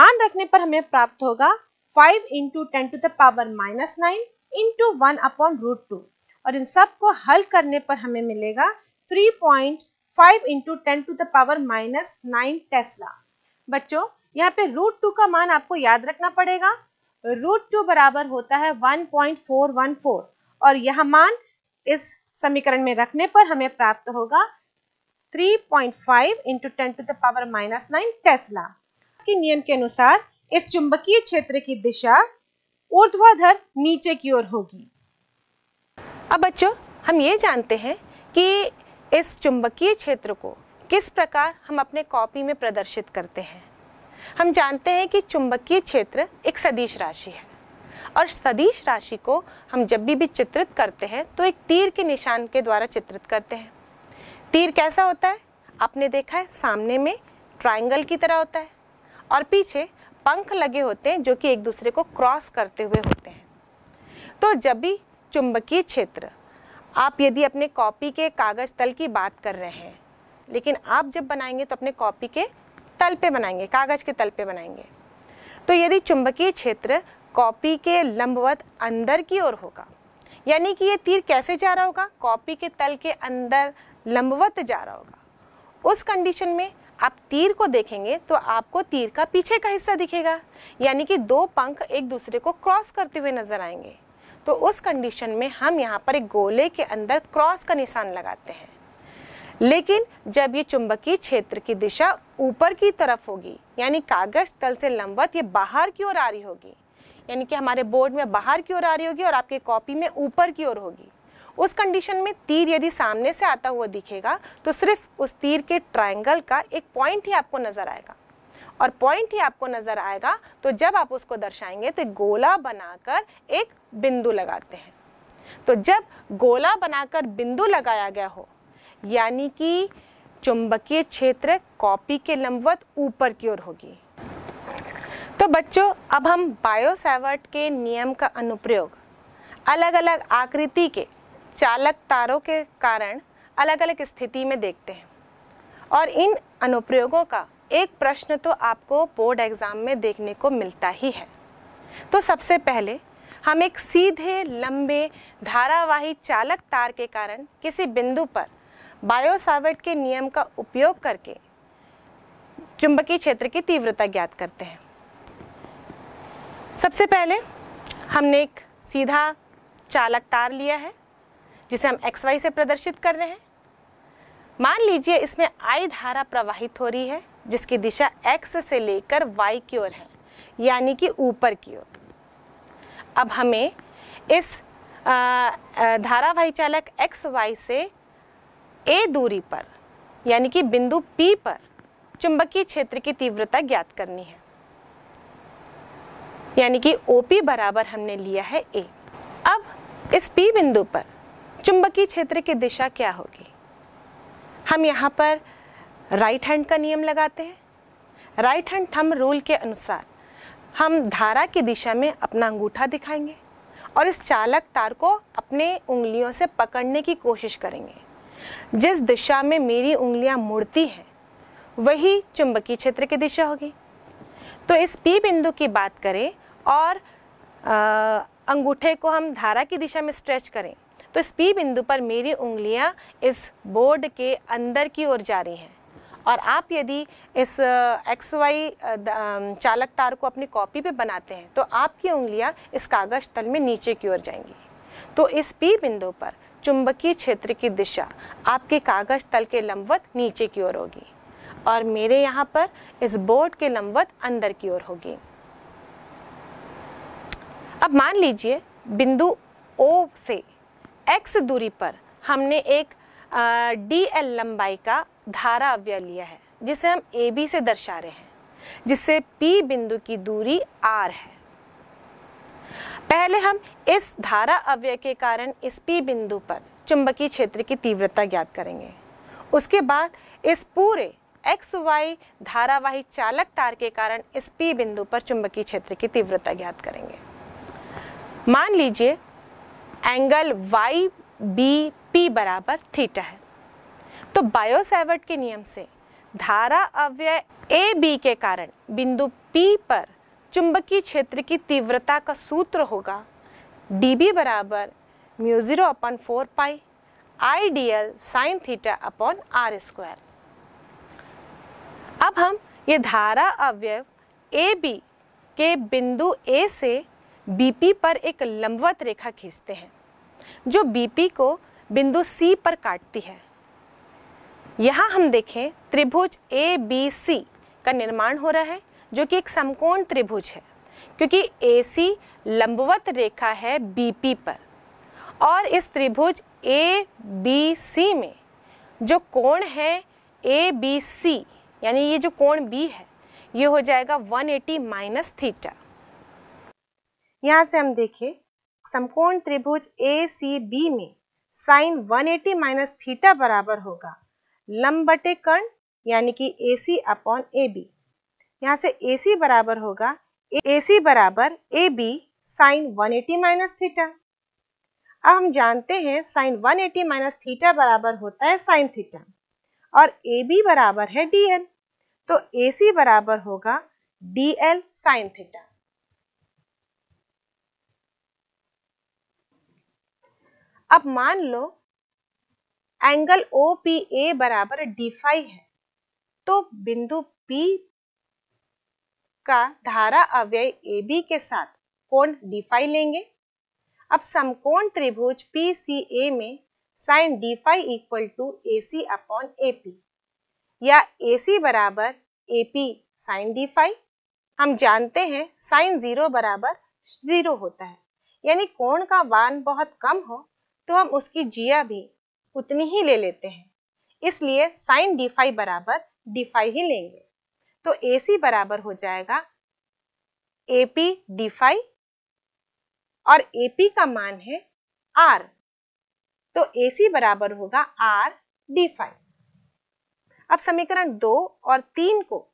मान रखने पर हमें प्राप्त होगा 5 into ten to the power minus nine into one upon root two और इन सब को हल करने पर हमें मिलेगा point five into ten to the power minus nine tesla बच्चों यहाँ पे रूट टू का मान आपको याद रखना पड़ेगा रूट टू बराबर होता है 1.414 और यह मान इस समीकरण में रखने पर हमें प्राप्त होगा 3.5 point five into ten to the power minus nine tesla के नियम के अनुसार इस चुंबकीय क्षेत्र की दिशा ऊर्ध्वाधर नीचे की ओर होगी अब बच्चों हम ये जानते हैं कि इस चुंबकीय क्षेत्र को किस प्रकार हम अपने कॉपी में प्रदर्शित करते हैं हम जानते हैं कि चुंबकीय क्षेत्र एक सदिश राशि है और सदिश राशि को हम जब भी भी चित्रित करते हैं तो एक तीर के निशान के द्वारा चित्रित करते हैं तीर कैसा होता है आपने देखा है सामने में ट्राइंगल की तरह होता है और पीछे पंख लगे होते हैं जो कि एक दूसरे को क्रॉस करते हुए होते हैं तो जब भी चुंबकीय क्षेत्र आप यदि अपने कॉपी के कागज़ तल की बात कर रहे हैं लेकिन आप जब बनाएंगे तो अपने कॉपी के तल पे बनाएंगे कागज़ के तल पे बनाएंगे तो यदि चुंबकीय क्षेत्र कॉपी के लंबवत अंदर की ओर होगा यानी कि ये तीर कैसे जा रहा होगा कॉपी के तल के अंदर लंबवत जा रहा होगा उस कंडीशन में आप तीर को देखेंगे तो आपको तीर का पीछे का हिस्सा दिखेगा यानी कि दो पंख एक दूसरे को क्रॉस करते हुए नजर आएंगे तो उस कंडीशन में हम यहाँ पर एक गोले के अंदर क्रॉस का निशान लगाते हैं लेकिन जब ये चुंबकीय क्षेत्र की दिशा ऊपर की तरफ होगी यानी कागज तल से लंबवत ये बाहर की ओर आ रही होगी यानी कि हमारे बोर्ड में बाहर की ओर आ रही होगी और आपके कॉपी में ऊपर की ओर होगी उस कंडीशन में तीर यदि सामने से आता हुआ दिखेगा तो सिर्फ उस तीर के ट्रायंगल का एक पॉइंट ही आपको नजर आएगा और पॉइंट ही आपको नज़र आएगा तो जब आप उसको दर्शाएंगे तो गोला बनाकर एक बिंदु लगाते हैं तो जब गोला बनाकर बिंदु लगाया गया हो यानी कि चुंबकीय क्षेत्र कॉपी के लंबवत ऊपर की ओर होगी तो बच्चों अब हम बायोसावर्ट के नियम का अनुप्रयोग अलग अलग आकृति के चालक तारों के कारण अलग अलग स्थिति में देखते हैं और इन अनुप्रयोगों का एक प्रश्न तो आपको बोर्ड एग्ज़ाम में देखने को मिलता ही है तो सबसे पहले हम एक सीधे लंबे धारावाही चालक तार के कारण किसी बिंदु पर बायोसावर्ट के नियम का उपयोग करके चुंबकीय क्षेत्र की तीव्रता ज्ञात करते हैं सबसे पहले हमने एक सीधा चालक तार लिया है जिसे हम एक्स वाई से प्रदर्शित कर रहे हैं मान लीजिए इसमें आई धारा प्रवाहित हो रही है जिसकी दिशा एक्स से लेकर वाई की ओर है यानी कि ऊपर की ओर अब हमें इस धारावाही चालक एक्स वाई से ए दूरी पर यानी कि बिंदु पी पर चुंबकीय क्षेत्र की तीव्रता ज्ञात करनी है यानी कि ओ बराबर हमने लिया है ए अब इस पी बिंदु पर चुंबकीय क्षेत्र की दिशा क्या होगी हम यहाँ पर राइट हैंड का नियम लगाते हैं राइट हैंड थम रूल के अनुसार हम धारा की दिशा में अपना अंगूठा दिखाएंगे और इस चालक तार को अपने उंगलियों से पकड़ने की कोशिश करेंगे जिस दिशा में मेरी उंगलियां मुड़ती हैं वही चुंबकीय क्षेत्र की दिशा होगी तो इस पी बिंदु की बात करें और आ, अंगूठे को हम धारा की दिशा में स्ट्रेच करें तो इस पी बिंदु पर मेरी उंगलियां इस बोर्ड के अंदर की ओर जा रही हैं और आप यदि इस एक्स वाई चालक तार को अपनी कॉपी पे बनाते हैं तो आपकी उंगलियां इस कागज तल में नीचे की ओर जाएंगी तो इस पी बिंदु पर चुंबकीय क्षेत्र की दिशा आपके कागज तल के लंबवत नीचे की ओर होगी और मेरे यहाँ पर इस बोर्ड के लंबवत अंदर की ओर होगी अब मान लीजिए बिंदु ओ से एक्स दूरी पर हमने एक डी एल लंबाई का धारा अव्यय लिया है जिसे हम ए बी से दर्शा रहे हैं जिससे P बिंदु की दूरी R है पहले हम इस धारा अव्यय के कारण इस P बिंदु पर चुंबकीय क्षेत्र की तीव्रता ज्ञात करेंगे उसके बाद इस पूरे एक्स वाई धारावाही चालक तार के कारण इस P बिंदु पर चुंबकीय क्षेत्र की तीव्रता ज्ञात करेंगे मान लीजिए एंगल वाई बी पी बराबर थीटा है तो बायोसेवर्ट के नियम से धारा अव्यय ए बी के कारण बिंदु पी पर चुंबकीय क्षेत्र की तीव्रता का सूत्र होगा डी बी बराबर mu zero upon four pi I D L sine theta upon R square अब हम ये धारा अवयव ए बी के बिंदु ए से बीपी पर एक लंबवत रेखा खींचते हैं जो बीपी को बिंदु सी पर काटती है यहाँ हम देखें त्रिभुज ए बी सी का निर्माण हो रहा है जो कि एक समकोण त्रिभुज है क्योंकि ए सी लंबवत रेखा है बी पी पर और इस त्रिभुज ए बी सी में जो कोण है ए बी सी यानी ये जो कोण बी है ये हो जाएगा 180 एटी माइनस थीटा यहाँ से हम देखें समकोण त्रिभुज ए सी बी में साइन 180 एटी माइनस थीटा बराबर होगा लंबटे बटे कर्ण यानी कि ए सी अपॉन ए बी यहाँ से ए सी बराबर होगा ए सी बराबर A B sine one eighty minus theta अब हम जानते हैं sine one eighty minus theta बराबर होता है साइन थीटा और ए बी बराबर है डी एल तो ए सी बराबर होगा डी एल साइन थीटा अब मान लो एंगल ओ पी ए बराबर डी फाइव है तो बिंदु पी का धारा अव्यय ए बी के साथ कोण डी फाइव लेंगे अब समकोण त्रिभुज पी सी ए में sine D five equal to A C upon A P या ए सी बराबर A P sine D five हम जानते हैं साइन जीरो बराबर जीरो होता है यानी कोण का वान बहुत कम हो तो हम उसकी जिया भी उतनी ही ले लेते हैं इसलिए साइन डी फाइव बराबर डी फाइव ही लेंगे तो ए सी बराबर हो जाएगा एपी डी फाइव और एपी का मान है आर तो ए सी बराबर होगा आर डी फाइव अब समीकरण दो और तीन को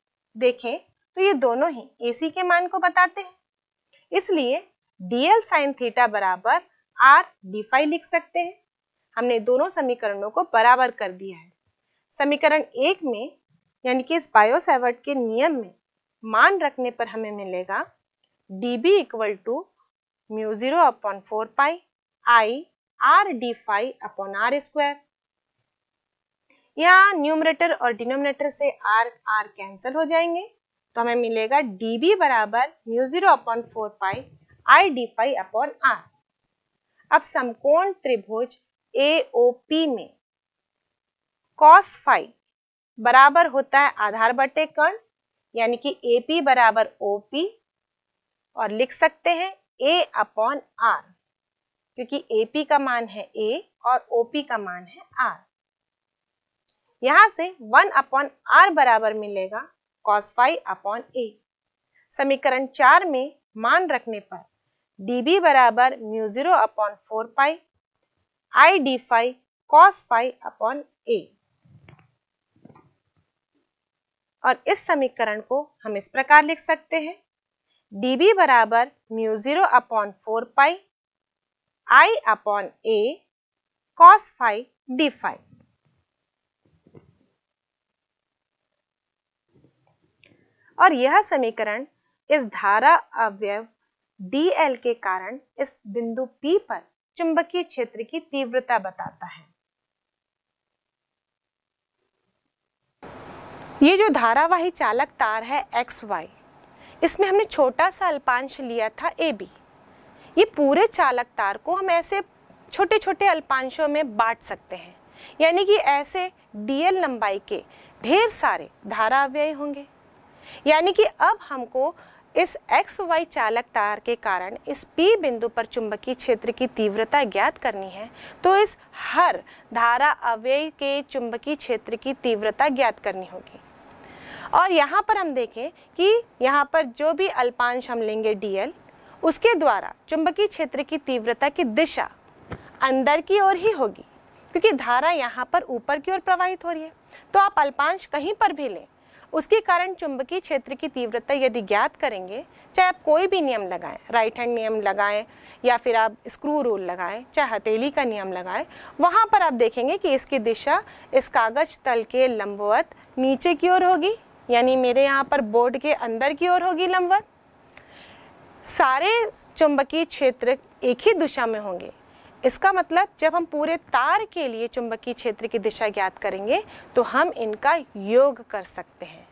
देखें तो ये दोनों ही ए सी के मान को बताते हैं इसलिए डीएल साइन थीटा बराबर आर डी फाइव लिख सकते हैं हमने दोनों समीकरणों को बराबर कर दिया है समीकरण एक में यानी कि इस बायोसेवर्ट के नियम में मान रखने पर हमें मिलेगा D B equal to mu zero upon four pi I R D five upon R square यहाँ न्यूमरेटर और डिनोमिनेटर से आर आर कैंसिल हो जाएंगे तो हमें मिलेगा डी बी बराबर mu zero upon four pi I D five upon R अब समकोण त्रिभुज AOP में कॉस फाइव बराबर होता है आधार बटे कर्ण यानी कि AP बराबर ओपी और लिख सकते हैं ए अपॉन आर क्योंकि एपी का मान है ए और ओपी का मान है आर यहां से वन अपॉन आर बराबर मिलेगा कॉस फाइव अपॉन ए समीकरण चार में मान रखने पर db बराबर mu zero upon four pi I d phi cos phi upon a और इस समीकरण को हम इस प्रकार लिख सकते हैं db बराबर mu zero upon four pi I upon A cos five D five और यह समीकरण इस धारा अवयव dl के कारण इस बिंदु P पर चुंबकीय क्षेत्र की तीव्रता बताता है ये जो धारावाही चालक तार है एक्स वाई इसमें हमने छोटा सा अल्पांश लिया था ए बी ये पूरे चालक तार को हम ऐसे छोटे छोटे अल्पांशों में बांट सकते हैं यानी कि ऐसे डीएल लंबाई के ढेर सारे धाराव्यय होंगे यानी कि अब हमको इस एक्स वाई चालक तार के कारण इस पी बिंदु पर चुंबकीय क्षेत्र की तीव्रता ज्ञात करनी है तो इस हर धारा अव्यय के चुंबकीय क्षेत्र की तीव्रता ज्ञात करनी होगी और यहाँ पर हम देखें कि यहाँ पर जो भी अल्पांश हम लेंगे डीएल उसके द्वारा चुंबकीय क्षेत्र की तीव्रता की दिशा अंदर की ओर ही होगी क्योंकि धारा यहाँ पर ऊपर की ओर प्रवाहित हो रही है तो आप अल्पांश कहीं पर भी लें उसके कारण चुंबकीय क्षेत्र की तीव्रता यदि ज्ञात करेंगे चाहे आप कोई भी नियम लगाएं राइट हैंड नियम लगाएं या फिर आप स्क्रू रोल लगाएं चाहे हथेली का नियम लगाएं वहाँ पर आप देखेंगे कि इसकी दिशा इस कागज तल के लंबवत नीचे की ओर होगी यानी मेरे यहाँ पर बोर्ड के अंदर की ओर होगी लंबवत सारे चुंबकीय क्षेत्र एक ही दिशा में होंगे इसका मतलब जब हम पूरे तार के लिए चुंबकीय क्षेत्र की दिशा ज्ञात करेंगे तो हम इनका योग कर सकते हैं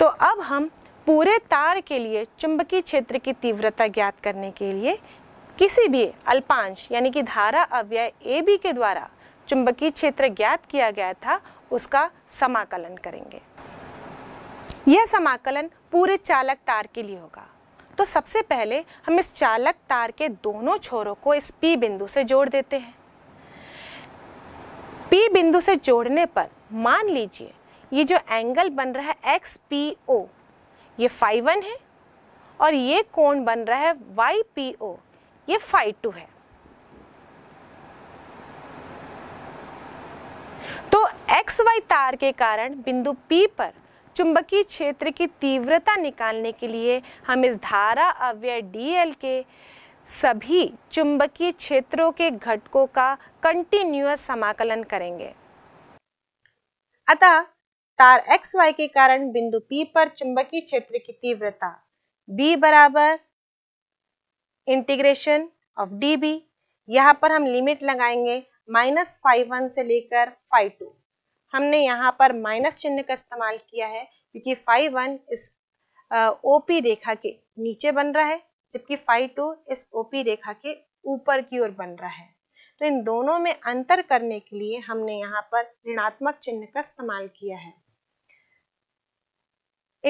तो अब हम पूरे तार के लिए चुंबकीय क्षेत्र की तीव्रता ज्ञात करने के लिए किसी भी अल्पांश यानी कि धारा अव्यय ए बी के द्वारा चुंबकीय क्षेत्र ज्ञात किया गया था उसका समाकलन करेंगे यह समाकलन पूरे चालक तार के लिए होगा तो सबसे पहले हम इस चालक तार के दोनों छोरों को इस पी बिंदु से जोड़ देते हैं पी बिंदु से जोड़ने पर मान लीजिए ये जो एंगल बन रहा है एक्स पी ओ ये फाइव वन है और ये कोण बन रहा है वाई पी ओ ये फाइव टू है तो एक्स वाई तार के कारण बिंदु पी पर चुंबकीय क्षेत्र की तीव्रता निकालने के लिए हम इस धारा अव्यय डीएल के सभी चुंबकीय क्षेत्रों के घटकों का कंटिन्यूस समाकलन करेंगे अतः तार एक्स वाई के कारण बिंदु पी पर चुंबकीय क्षेत्र की तीव्रता बी बराबर इंटीग्रेशन ऑफ डी बी यहां पर हम लिमिट लगाएंगे माइनस फाइव वन से लेकर फाइव टू हमने यहाँ पर माइनस चिन्ह का इस्तेमाल किया है क्योंकि फाइव वन इस ओपी रेखा के नीचे बन रहा है जबकि फाइव टू इस ओपी रेखा के ऊपर की ओर बन रहा है तो इन दोनों में अंतर करने के लिए हमने यहाँ पर ऋणात्मक चिन्ह का इस्तेमाल किया है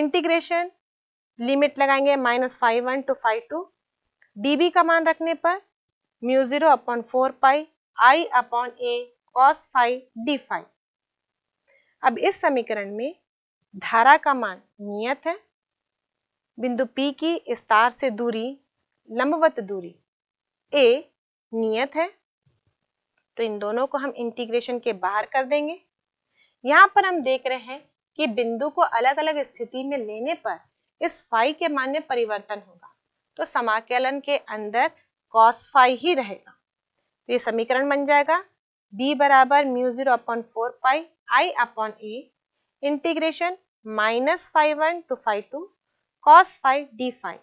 इंटीग्रेशन लिमिट लगाएंगे minus five one two five two DB का मान रखने पर mu zero upon four pi I upon A cos five D five अब इस समीकरण में धारा का मान नियत है बिंदु P की इस तार से दूरी लंबवत दूरी A नियत है तो इन दोनों को हम इंटीग्रेशन के बाहर कर देंगे यहाँ पर हम देख रहे हैं कि बिंदु को अलग अलग स्थिति में लेने पर इस फाई के मान में परिवर्तन होगा तो समाकलन के अंदर कॉस फाई ही रहेगा तो ये समीकरण बन जाएगा b बराबर mu zero upon four pi i upon e integration minus phi 1 to phi 2 cos phi d phi.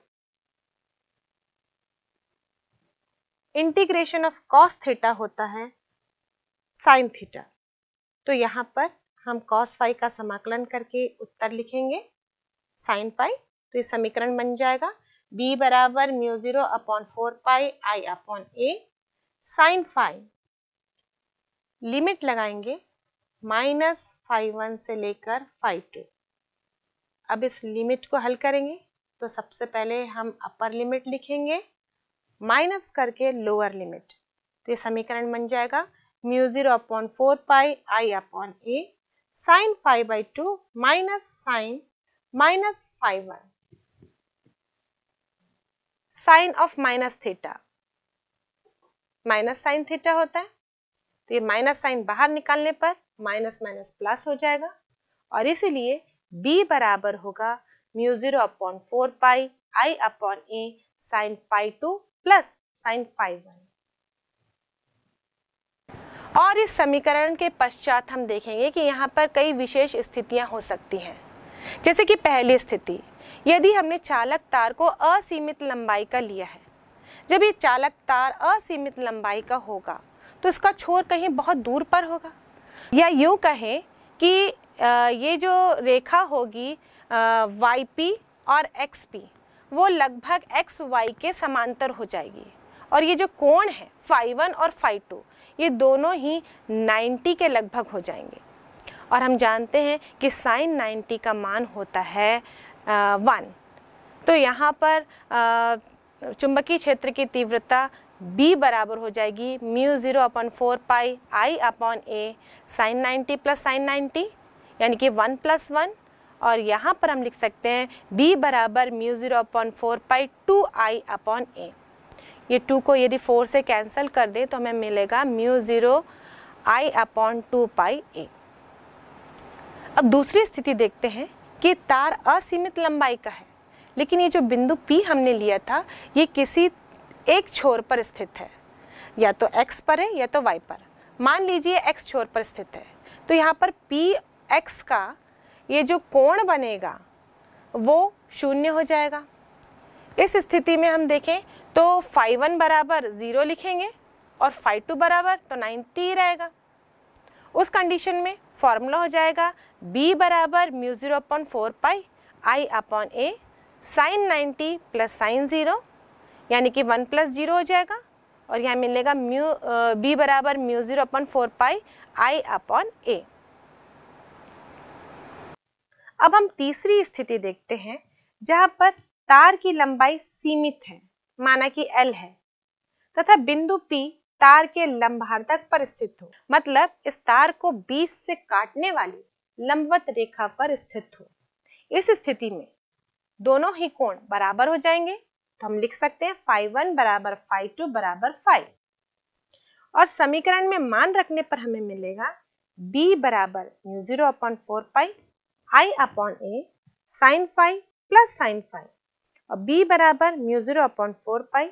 Integration of cos theta होता है साइन थीटा तो यहाँ पर हम कॉस फाइव का समाकलन करके उत्तर लिखेंगे साइन पाई तो ये समीकरण बन जाएगा b बराबर mu zero upon four pi I upon A sine five limit लगाएंगे माइनस फाइव वन से लेकर फाइव टू अब इस लिमिट को हल करेंगे तो सबसे पहले हम अपर लिमिट लिखेंगे माइनस करके लोअर लिमिट तो ये समीकरण बन जाएगा mu zero upon four pi I upon A sine five by two minus sine minus five one sine of minus theta minus sine theta होता है तो ये माइनस साइन बाहर निकालने पर माइनस माइनस प्लस हो जाएगा और इसीलिए b बराबर होगा mu zero upon four pi I upon A sine pi two plus sine pi one और इस समीकरण के पश्चात हम देखेंगे कि यहाँ पर कई विशेष स्थितियाँ हो सकती हैं जैसे कि पहली स्थिति यदि हमने चालक तार को असीमित लंबाई का लिया है जब ये चालक तार असीमित लंबाई का होगा तो इसका छोर कहीं बहुत दूर पर होगा या यूँ कहें कि ये जो रेखा होगी वाई पी और एक्स पी वो लगभग एक्स वाई के समांतर हो जाएगी और ये जो कोण है फाइव वन और फाइव टू ये दोनों ही 90 के लगभग हो जाएंगे और हम जानते हैं कि साइन 90 का मान होता है वन तो यहाँ पर चुंबकीय क्षेत्र की तीव्रता बी बराबर हो जाएगी mu zero upon four pi I upon A sine ninety plus sine ninety यानी कि वन प्लस वन और यहाँ पर हम लिख सकते हैं बी बराबर mu zero upon four pi two I upon A ये टू को यदि फोर से कैंसिल कर दें तो हमें मिलेगा mu zero I upon two pi A अब दूसरी स्थिति देखते हैं कि तार असीमित लंबाई का है लेकिन ये जो बिंदु P हमने लिया था ये किसी एक छोर पर स्थित है या तो x पर है या तो y पर मान लीजिए x छोर पर स्थित है तो यहाँ पर पी एक्स का ये जो कोण बनेगा वो शून्य हो जाएगा इस स्थिति में हम देखें तो फाइव वन बराबर ज़ीरो लिखेंगे और फाइव टू बराबर तो नाइन्टी ही रहेगा उस कंडीशन में फॉर्मूला हो जाएगा b बराबर mu zero upon four pi I upon A sine ninety plus sine zero यानी कि वन प्लस जीरो हो जाएगा और यहाँ मिलेगा म्यू बी बराबर mu zero upon four pi I upon A अब हम तीसरी स्थिति देखते हैं जहां पर तार की लंबाई सीमित है माना कि एल है तथा बिंदु पी तार के लंबार्धक पर स्थित हो मतलब इस तार को बीच से काटने वाली लंबवत रेखा पर स्थित हो इस स्थिति में दोनों ही कोण बराबर हो जाएंगे तो हम लिख सकते हैं फाइव वन बराबर फाइव टू बराबर फाइव और समीकरण में मान रखने पर हमें मिलेगा b बराबर mu zero upon four pi I upon A sine five plus sine five और b बराबर mu zero upon four pi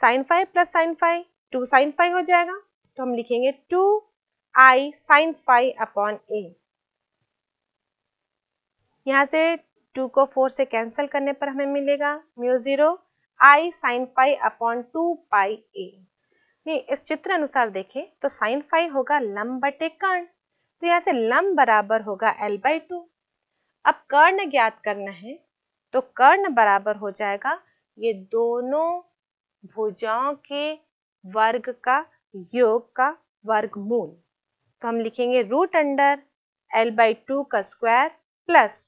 sine five plus sine five two sine five हो जाएगा तो हम लिखेंगे two I sine five upon A यहां से to को फोर से कैंसिल करने पर हमें मिलेगा mu zero I sine five upon two pi A नहीं इस चित्र अनुसार देखें तो साइन फाइव होगा लम बटे कर्ण तो यहाँ से लम बराबर होगा एल बाई टू अब कर्ण ज्ञात करना है तो कर्ण बराबर हो जाएगा ये दोनों भुजाओं के वर्ग का योग का वर्गमूल तो हम लिखेंगे root under L by two का स्क्वायर प्लस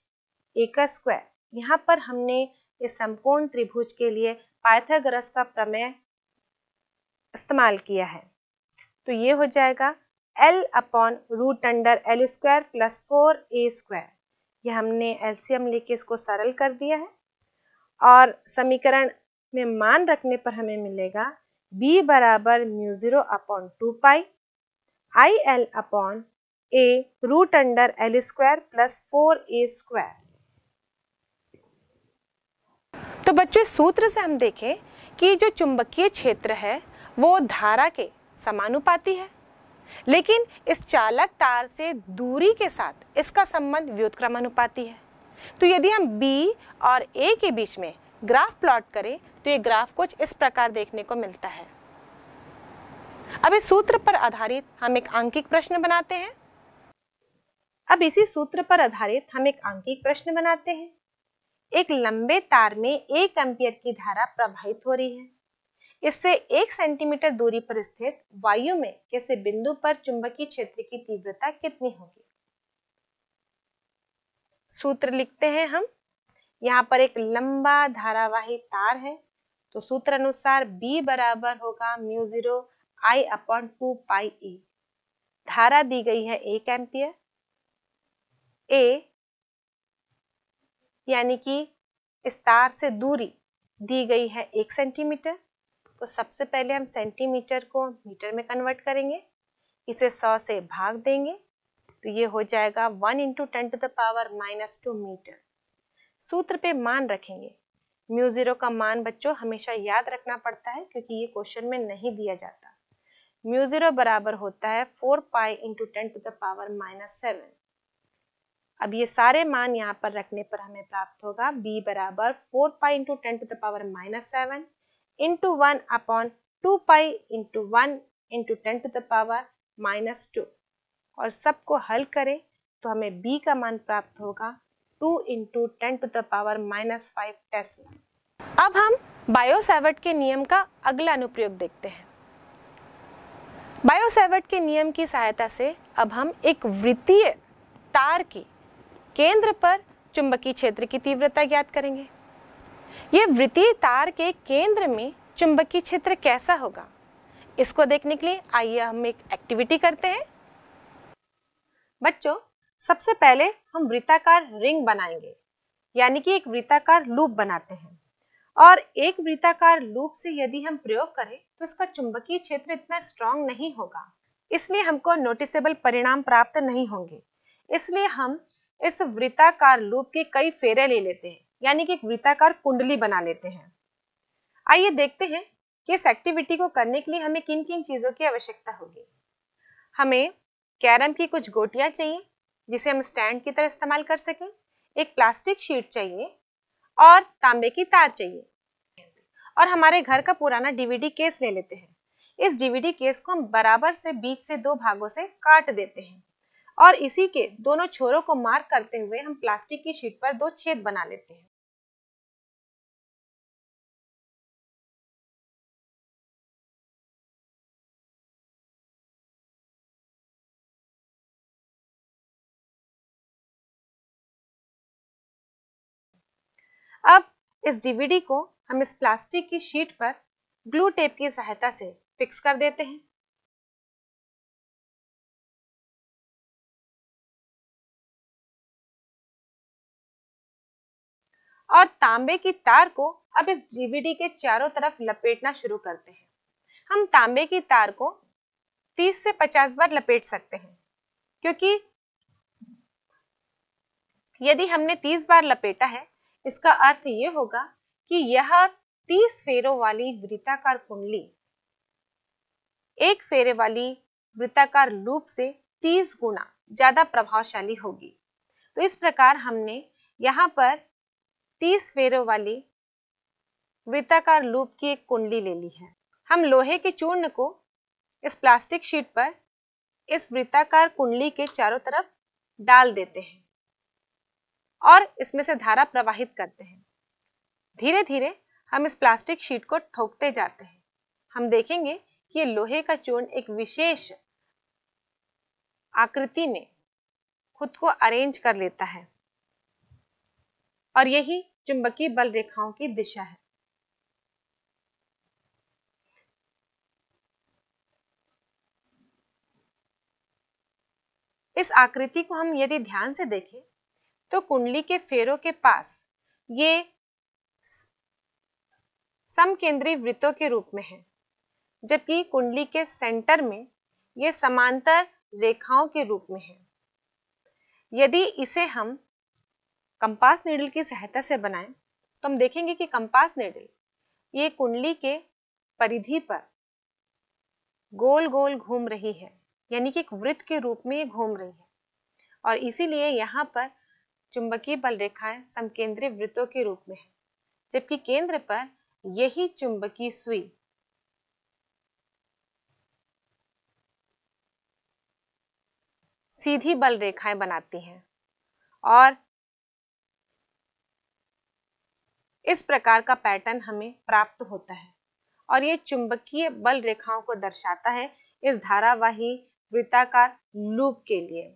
ए का स्क्वायर यहाँ पर हमने इस समकोण त्रिभुज के लिए पाइथागोरस का प्रमेय इस्तेमाल किया है तो ये हो जाएगा L upon root under L square plus four A square यह हमने एलसीएम लेके इसको सरल कर दिया है और समीकरण में मान रखने पर हमें मिलेगा b बराबर mu zero upon two pi I L upon A root under L square plus four A square तो बच्चों इस सूत्र से हम देखें कि जो चुंबकीय क्षेत्र है वो धारा के समानुपाती है लेकिन इस चालक तार से दूरी के साथ इसका संबंध व्युत्क्रमानुपाती है तो यदि हम बी और ए के बीच में ग्राफ प्लॉट करें तो ये ग्राफ कुछ इस प्रकार देखने को मिलता है अब इस सूत्र पर आधारित हम एक आंकिक प्रश्न बनाते हैं अब इसी सूत्र पर आधारित हम एक आंकिक प्रश्न बनाते हैं एक लंबे तार में एक एम्पियर की धारा प्रवाहित हो रही है इससे एक सेंटीमीटर दूरी पर स्थित वायु में किसी बिंदु पर चुंबकीय क्षेत्र की तीव्रता कितनी होगी सूत्र लिखते हैं हम यहाँ पर एक लंबा धारावाही तार है तो सूत्र अनुसार B बराबर होगा mu zero I upon two pi E e। धारा दी गई है एक एम्पियर ए यानी कि इस तार से दूरी दी गई है एक सेंटीमीटर तो सबसे पहले हम सेंटीमीटर को मीटर में कन्वर्ट करेंगे इसे सौ से भाग देंगे तो ये हो जाएगा one into ten to the power minus two metre सूत्र पे मान रखेंगे म्यू जीरो का मान बच्चों हमेशा याद रखना पड़ता है क्योंकि ये क्वेश्चन में नहीं दिया जाता म्यू जीरो बराबर होता है four pi into ten to the power minus seven अब ये सारे मान यहाँ पर रखने पर हमें प्राप्त होगा b बराबर four pi into ten to the power minus seven into one upon two pi into one into ten to the power minus two और सबको हल करें तो हमें b का मान प्राप्त होगा two into ten to the power minus five test अब हम बायोसेवर्ट के नियम का अगला अनुप्रयोग देखते हैं बायोसेवर्ट के नियम की सहायता से अब हम एक वृत्तीय तार की केंद्र पर चुंबकीय क्षेत्र की तीव्रता ज्ञात करेंगे ये वृत्तीय तार के केंद्र में चुंबकीय क्षेत्र कैसा होगा इसको देखने के लिए आइए हम एक एक्टिविटी करते हैं बच्चों सबसे पहले हम वृत्ताकार रिंग बनाएंगे यानी कि एक वृत्ताकार लूप बनाते हैं और एक वृत्ताकार लूप से यदि हम प्रयोग करें तो इसका चुंबकीय क्षेत्र इतना स्ट्रांग नहीं होगा इसलिए हमको नोटिसेबल परिणाम प्राप्त नहीं होंगे इसलिए हम इस वृत्ताकार लूप के कई फेरे ले लेते हैं यानी कि एक वृत्ताकार कुंडली बना लेते हैं आइए देखते हैं कि इस एक्टिविटी को करने के लिए हमें किन किन चीज़ों की आवश्यकता होगी हमें कैरम की कुछ गोटियां चाहिए जिसे हम स्टैंड की तरह इस्तेमाल कर सकें एक प्लास्टिक शीट चाहिए और तांबे की तार चाहिए और हमारे घर का पुराना डीवीडी केस ले लेते हैं इस डीवीडी केस को हम बराबर से बीच से दो भागों से काट देते हैं और इसी के दोनों छोरों को मार्क करते हुए हम प्लास्टिक की शीट पर दो छेद बना लेते हैं अब इस डीवीडी को हम इस प्लास्टिक की शीट पर ग्लू टेप की सहायता से फिक्स कर देते हैं और तांबे की तार को अब इस डीवीडी के चारों तरफ लपेटना शुरू करते हैं हम तांबे की तार को 30 से 50 बार लपेट सकते हैं क्योंकि यदि हमने 30 बार लपेटा है इसका अर्थ ये होगा कि यह 30 फेरों वाली वृत्ताकार कुंडली एक फेरे वाली वृत्ताकार लूप से 30 गुना ज्यादा प्रभावशाली होगी तो इस प्रकार हमने यहाँ पर तीस फेरों वाली वृत्ताकार लूप की एक कुंडली ले ली है हम लोहे के चूर्ण को इस प्लास्टिक शीट पर इस वृत्ताकार कुंडली के चारों तरफ डाल देते हैं और इसमें से धारा प्रवाहित करते हैं धीरे धीरे हम इस प्लास्टिक शीट को ठोकते जाते हैं हम देखेंगे कि लोहे का चूर्ण एक विशेष आकृति में खुद को अरेंज कर लेता है और यही चुंबकीय बल रेखाओं की दिशा है इस आकृति को हम यदि ध्यान से देखें तो कुंडली के फेरों के पास ये समकेंद्री वृत्तों के रूप में है जबकि कुंडली के सेंटर में ये समांतर रेखाओं के रूप में है यदि इसे हम कंपास नीडल की सहायता से बनाएं तो हम देखेंगे कि कंपास नीडल ये कुंडली के परिधि पर गोल गोल घूम रही है यानी कि एक वृत्त के रूप में घूम रही है और इसीलिए यहाँ पर चुंबकीय बल रेखाएं समकेंद्रीय वृत्तों के रूप में है जबकि केंद्र पर यही चुंबकीय सुई सीधी बल रेखाएं बनाती हैं और इस प्रकार का पैटर्न हमें प्राप्त होता है और ये चुंबकीय बल रेखाओं को दर्शाता है इस धारावाही वृत्ताकार लूप के लिए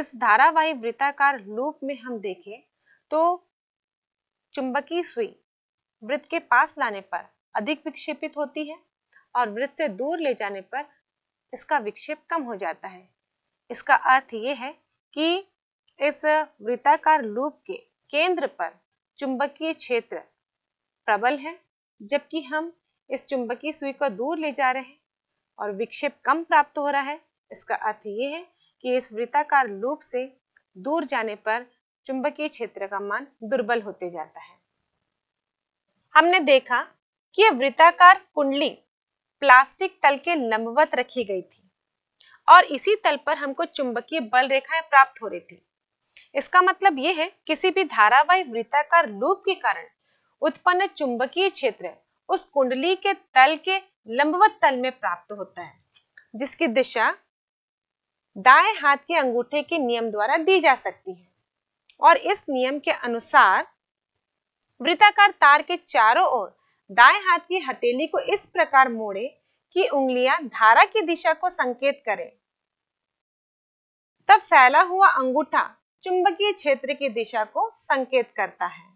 इस धारावाही वृत्ताकार लूप में हम देखें तो चुंबकीय सुई वृत्त के पास लाने पर अधिक विक्षेपित होती है और वृत्त से दूर ले जाने पर इसका विक्षेप कम हो जाता है इसका अर्थ ये है कि इस वृत्ताकार लूप के केंद्र पर चुंबकीय क्षेत्र प्रबल है जबकि हम इस चुंबकीय सुई को दूर ले जा रहे हैं और विक्षेप कम प्राप्त हो रहा है इसका अर्थ ये है कि इस वृत्ताकार लूप से दूर जाने पर चुंबकीय क्षेत्र का मान दुर्बल होते जाता है हमने देखा कि यह वृत्ताकार कुंडली प्लास्टिक तल के लंबवत रखी गई थी और इसी तल पर हमको चुंबकीय बल रेखाएं प्राप्त हो रही थी इसका मतलब ये है किसी भी धारावाही वृत्ताकार लूप के कारण उत्पन्न चुंबकीय क्षेत्र उस कुंडली के तल के लंबवत तल में प्राप्त होता है जिसकी दिशा दाएं हाथ के अंगूठे के नियम द्वारा दी जा सकती है और इस नियम के अनुसार वृत्ताकार तार के चारों ओर दाएं हाथ की हथेली को इस प्रकार मोड़े कि उंगलियां धारा की दिशा को संकेत करें तब फैला हुआ अंगूठा चुंबकीय क्षेत्र की दिशा को संकेत करता है